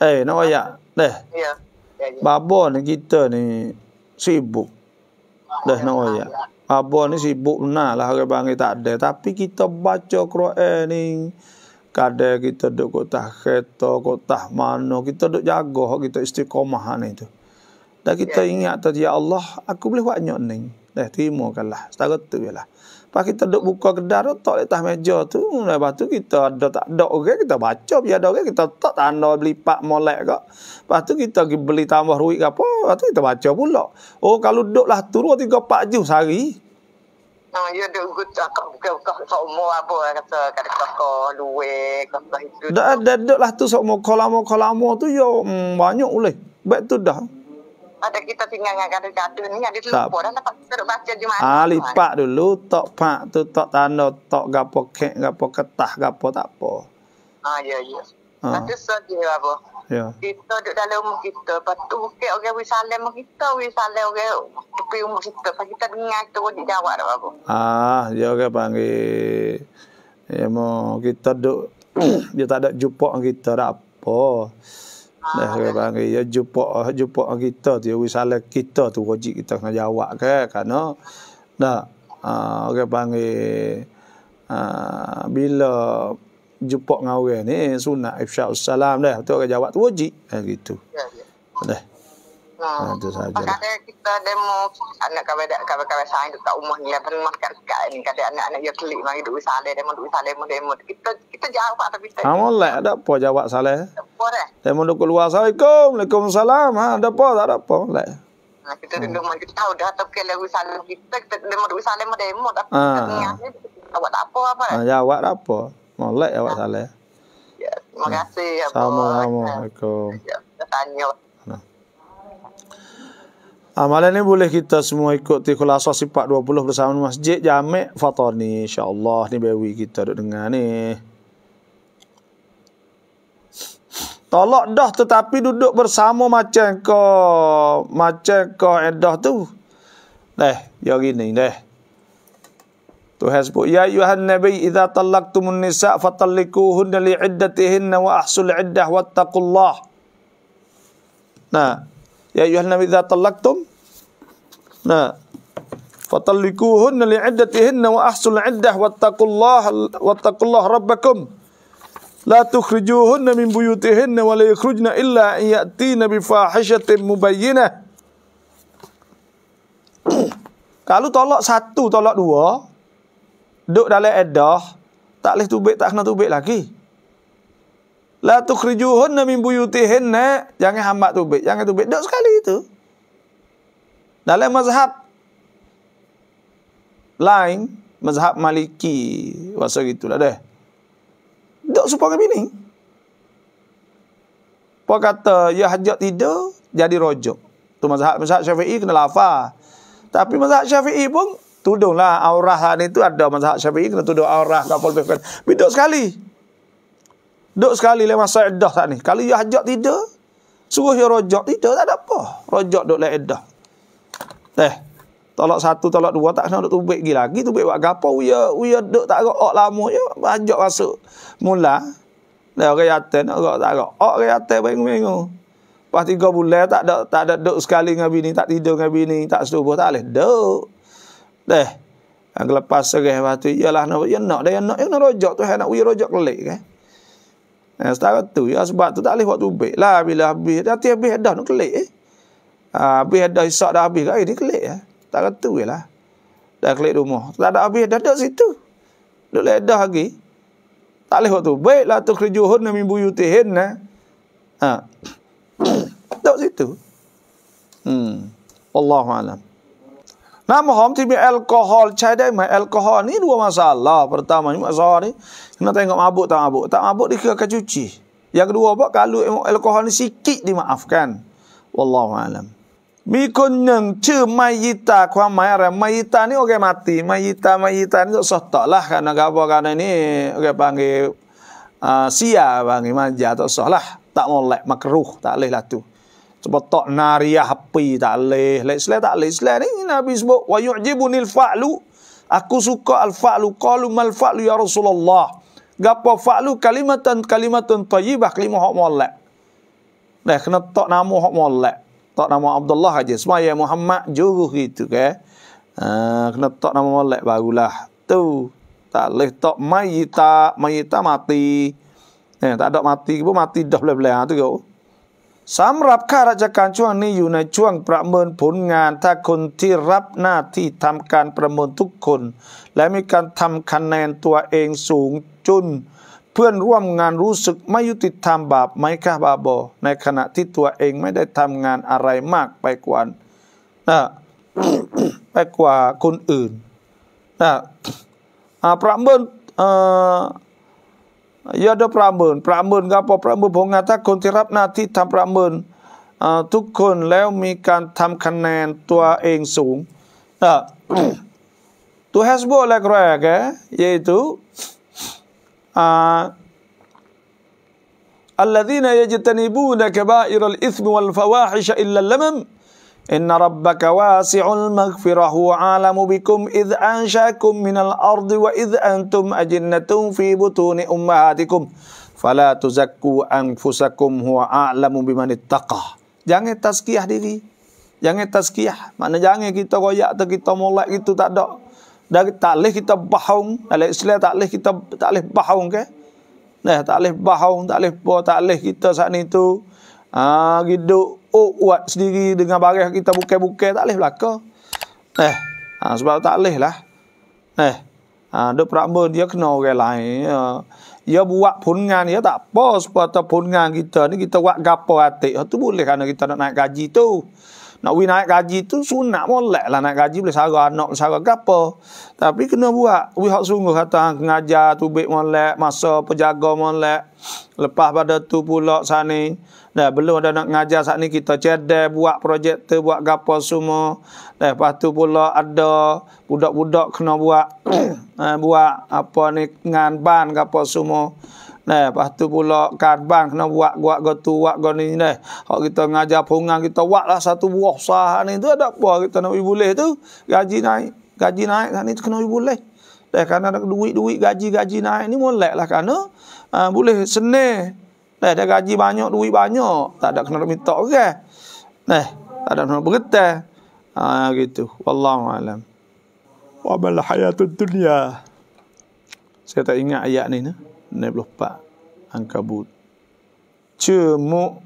eh hey, nak ayak deh ya, ya, ya. Babo ni kita ni sibuk. Dah nak oi. Babo ni sibuk benar lah hari bangi tak ada. Tapi kita baca Quran ni kada kita duk kota kereta, kota mano, kita duk jaga kita istiqomah ni tu. Dah kita ya. ingat tadi ya Allah, aku boleh buat nyok ni. Dah terima kan lah. Setara tu je lah. Lepas kita duduk buka kedai, letak di atas meja tu. Hmm, lepas tu kita ada tak ada orang, okay? kita baca. Biar ada orang, kita tak tanda beli pak molek kok. Lepas tu kita beli tambah ruik apa. Lepas tu kita baca pula. Oh, kalau duduk lah tu, 2-3-4 jam sehari. Ha, ya, dia duduk tak umur apa, kata kata kakak luwe, kata itu. Dah, dah duduk lah tu, sok umur kolamo-kolamo tu, ya, hmm, banyak boleh. Baik tu dah ada kita tinggal dengan gaduh-gaduh ni ada dulu tak. dah dapat duduk baca Jumaat ah lipat dulu tok pak tu tok tanda tok gapo kek gapo ketah gapo tak apa ah ya ya ah. ada sedih lah apa ya kita duduk dalam rumah kita patu ke orang wis salam kita wis salam orang tepi rumah kita pas kita dengar kita boleh jawab dah apa ah dia orang panggil Ya mau kita duduk dia tak ada jumpa kita dah apa Dah ha, kan? ya jumpa jumpa kita tu ya salah kita tu wajib kita kena jawab ke karena nah ha, orang panggil ah, bila jumpa dengan orang ni sunat ifsyah salam dah tu orang jawab tu wajib ha, gitu. Ya, ya. Dah. Ha, itu saja. kita demo anak kawedak kawedak kawan kawan saya kat rumah ni lah rumah kat dekat ni kata anak-anak dia klik mari duduk salam demo duduk salam demo demo kita kita jawab lah, tapi tak. Amolah dak apa jawab salam luar eh. Telefon duduk Assalamualaikum. Waalaikumsalam. Ha, ada apa? Tak ada apa. Like. Ha, kita duduk hmm. kita tahu dah tak kena lagu kita. Kita demo lagu salam ada demo. Tapi ha. apa? Awak tak apa apa. Ha, ya, awak tak apa. Molek awak ha. salam. Ya, terima ha. kasih. Ha. Assalamualaikum. Ya, tanya. Amalan ha. ini boleh kita semua ikut di khulasa sifat 20 bersama masjid jamek fatoni insyaallah ni bewi kita duk dengar ni Tolak dah tetapi duduk bersama macam kau macam kau edah tu. Neh, ya gini neh. Tuhan sebut ya ayuhan nabi idza talaqtumun nisa fatalliquhun li iddatihin wa ahsul iddah wattaqullah. Nah, ya ayuhan nabi idza talaqtum nah fatalliquhun li iddatihin wa ahsul iddah wattaqullah wattaqullah rabbakum. La لا تخرجوهن من بيوتهن ولا يخرجن إلا أن يأتين بفاحشة مبينة Kalau tolak satu, tolak dua, duduk dalam edah, tak leh tubik, tak kena tubik lagi. La tukhrijuhunna min buyutihinna, jangan hamba tubik, jangan tubik, duduk sekali itu. Dalam mazhab lain, mazhab maliki, wasa gitulah deh. Tak suka orang bini. Puan kata, ya hajat tidak, jadi rojok. Itu mazhab, syafi'i kena lafah. Tapi mazhab syafi'i pun, tuduhlah aurah lah ni tu ada mazhab syafi'i kena tuduh aurah. Tapi duduk sekali. Duduk sekali lewat sa'idah tak ni. Kalau ya hajat tidak, suruh ya rojok tidak, tak ada apa. Rojok duduk lewat edah. Eh, tolak satu, tolak dua, tak nak tubik lagi lagi, tubik buat gapa, uya, uya duk tak agak, ok lama je, ajak masuk mula, dah orang yata nak agak tak agak, ok orang yata bengu-bengu, lepas tiga bulan tak ada, tak ada duk sekali dengan bini, tak tidur dengan bini, tak setubuh, tak boleh duk, Dah yang lepas serih, lepas tu, iyalah, nak, ya nak, dia nak, ya nak rojok tu, nak uya rojok kelik, kan, Nah, setara tu, ya, sebab tu tak boleh buat tubik lah, bila habis, dah habis dah, nak kelik, eh. Ha, habis dah isap dah habis ini kelik, eh tak kata weh lah. Dah kelip rumah. Tak ada habis, dah duduk situ. Duduk ledah lagi. Tak boleh waktu. Baiklah tu kerjuhun nami buyu tihin lah. Eh. Ha. duduk situ. Hmm. Allah ma'alam. Nama hom timi alkohol, cai dai mai alkohol ni dua masalah. Pertama ni masalah ni kena tengok mabuk tak mabuk. Tak mabuk dia akan cuci. Yang kedua apa kalau alkohol ni sikit dimaafkan. Wallahu alam. มีคนหนึ่งชื่อมายิตาความหมายอะไรมายิตานี่โอเคมาตีมายิตามายิตานี่ก็สตอลาห์กันนะครับว่ากันนี่โอเคปังเกอาเสียบางมันจะต้องสลาห์ตักมอลเลมักรุห์ตักเลยละตัวจะบอกตอกนารียาฮปีตักเลยเลสเลตักเลสเลนี่นะบิสบุวายุจิบุนิลฟะลุอักุสุกอัลฟะลุกอลุมัลฟะลุยารุสุลลอฮ์กับพอฟะลุคำว่าตันคำว่าตันตัยบะคำว่าฮอกมอลเลเนี่ยขณะตอกนามุฮอกมอลเล tak nama Abdullah aja. Semua ya Muhammad juruh itu ke. Uh, kena tak nama Malik barulah. Tu. Tak boleh tak mayita, mayita mati. Eh, tak ada mati pun mati dah boleh-boleh. Ha, tu kau. Sam rap ka raja kancuang ni yuna cuang pra mun pun ngan ta kun ti rap na ti tam kan pra tuk kun. Lai mi kan tam kan tua eng sung chun. เพื่อนร่วมงานรู้สึกไม่ยุติธรรมบาปไหมคะบาบอในขณะที่ตัวเองไม่ได้ทำงานอะไรมากไปกว่านะไปกว่าคนอื่นนะประเมินยอดประเมินประเมินครับพอประเมินผมงานถ้าคนที่รับหน้าที่ทำประเมินทุกคนแล้วมีการทำคะแนนตัวเองสูงนะตัวเฮสอลแรกๆ y a ตู้ الذين يجتنبون كبائر الإثم والفواحش إلا اللمم إن ربك واسع المغفرة هو عالم بكم إذ أنشأكم من الأرض وإذ أنتم أجنة في بطون أمهاتكم فلا تزكوا أنفسكم هو أعلم بمن اتقى Jangan tazkiyah diri. Jangan tazkiyah. Maksudnya jangan kita koyak atau kita mulak itu tak ada dari tak kita bahong dalam Islam takleh kita takleh boleh ke nah takleh boleh takleh tak boleh apa tak kita saat ni tu ah gitu uat sendiri dengan barang kita buka-buka takleh boleh belaka eh ha, sebab tak lah eh ah, ha, duk perakmu dia kena orang lain ya. Dia buat pungan ya tak apa sebab pungan kita ni kita buat gapo atik itu ha, boleh kan kita nak naik gaji tu nak pergi naik gaji tu sunat boleh lah. Naik gaji boleh sarah anak, boleh sarah apa. Tapi kena buat. Pergi hak sungguh kata, ngajar, tubik boleh, masa pejaga boleh. Lepas pada tu pula sana. Dah belum ada nak ngajar saat ni kita cedek buat projek tu buat gapo semua. Dah lepas tu pula ada budak-budak kena buat eh, buat apa ni ngan ban gapo semua. Nah, lepas tu pula kanban kena buat buat go tu, buat go ni ni. Hak kita ngajar pungang kita buatlah satu buah sah ni tu ada apa kita nak boleh tu. Gaji naik, gaji naik kan tu kena boleh. Dah kerana ada duit-duit gaji-gaji naik ni molek lah kerana uh, boleh senih. Nah, ada gaji banyak, duit banyak. Tak ada kena minta orang. Okay? Nah, tak ada nak bergetar. Ha, gitu. Wallahu alam. Wa bal hayatud dunya. Saya tak ingat ayat ni nah. 64 angkabut ce mu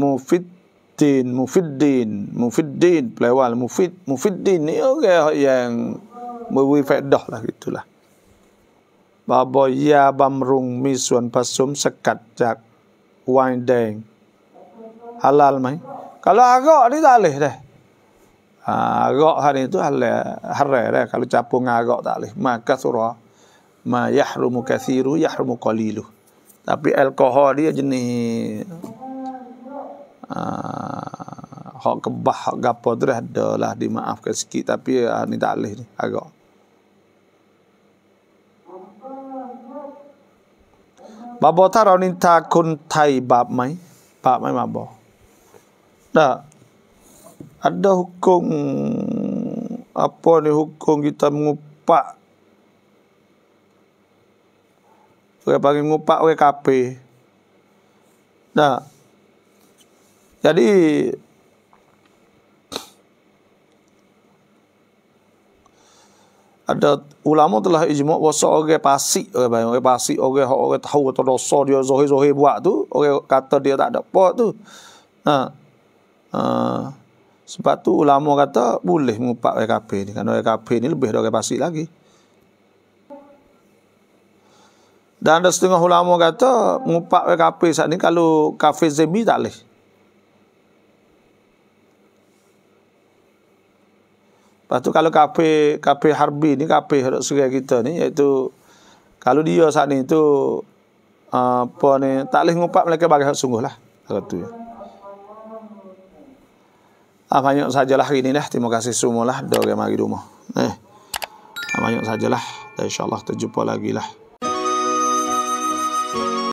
mufiddin mufiddin mufiddin แปลว่า mufid mufiddin ni orang yang memberi faedah lah gitulah baboya bamrung pasum sekat มีส่วนผสมสกัดจากวายแดง halal mai kalau agak ni tak boleh dah agak ha, hari itu halal hari dah kalau capung agak tak boleh maka surah ma yahrumu kathiru yahrumu qalilu tapi alkohol dia jenis uh, kebah hak gapo tu dah ada dimaafkan sikit tapi uh, ni tak boleh ni agak Babo taro ni takun tai bab mai. Bab mai babo. Tak. Ada hukum apa ni hukum kita mengupak Orang panggil ngupak orang kape. Nah. Jadi ada ulama telah ijma bahawa seorang pasti, orang bayang orang pasik orang hak orang tahu atau dosa dia zohi-zohi buat tu orang kata dia tak ada pot tu. Nah. Ha. Ha. Uh, sebab tu ulama kata boleh mengupak WKP ni kerana WKP kafir ni lebih dari orang lagi. Dan ada setengah ulama kata mengupak ke kafe saat ini kalau kafe zemi tak boleh. Lepas tu kalau kafe kafe harbi ni kafe harus segera kita ni iaitu kalau dia saat ini tu ah, apa ni tak boleh mengupak mereka bagai sungguh lah. Kata ya. Ah, banyak sajalah hari ini lah. Terima kasih semua lah. Dua orang rumah. Eh. Ah, banyak sajalah. Dan insyaAllah terjumpa lagi lah.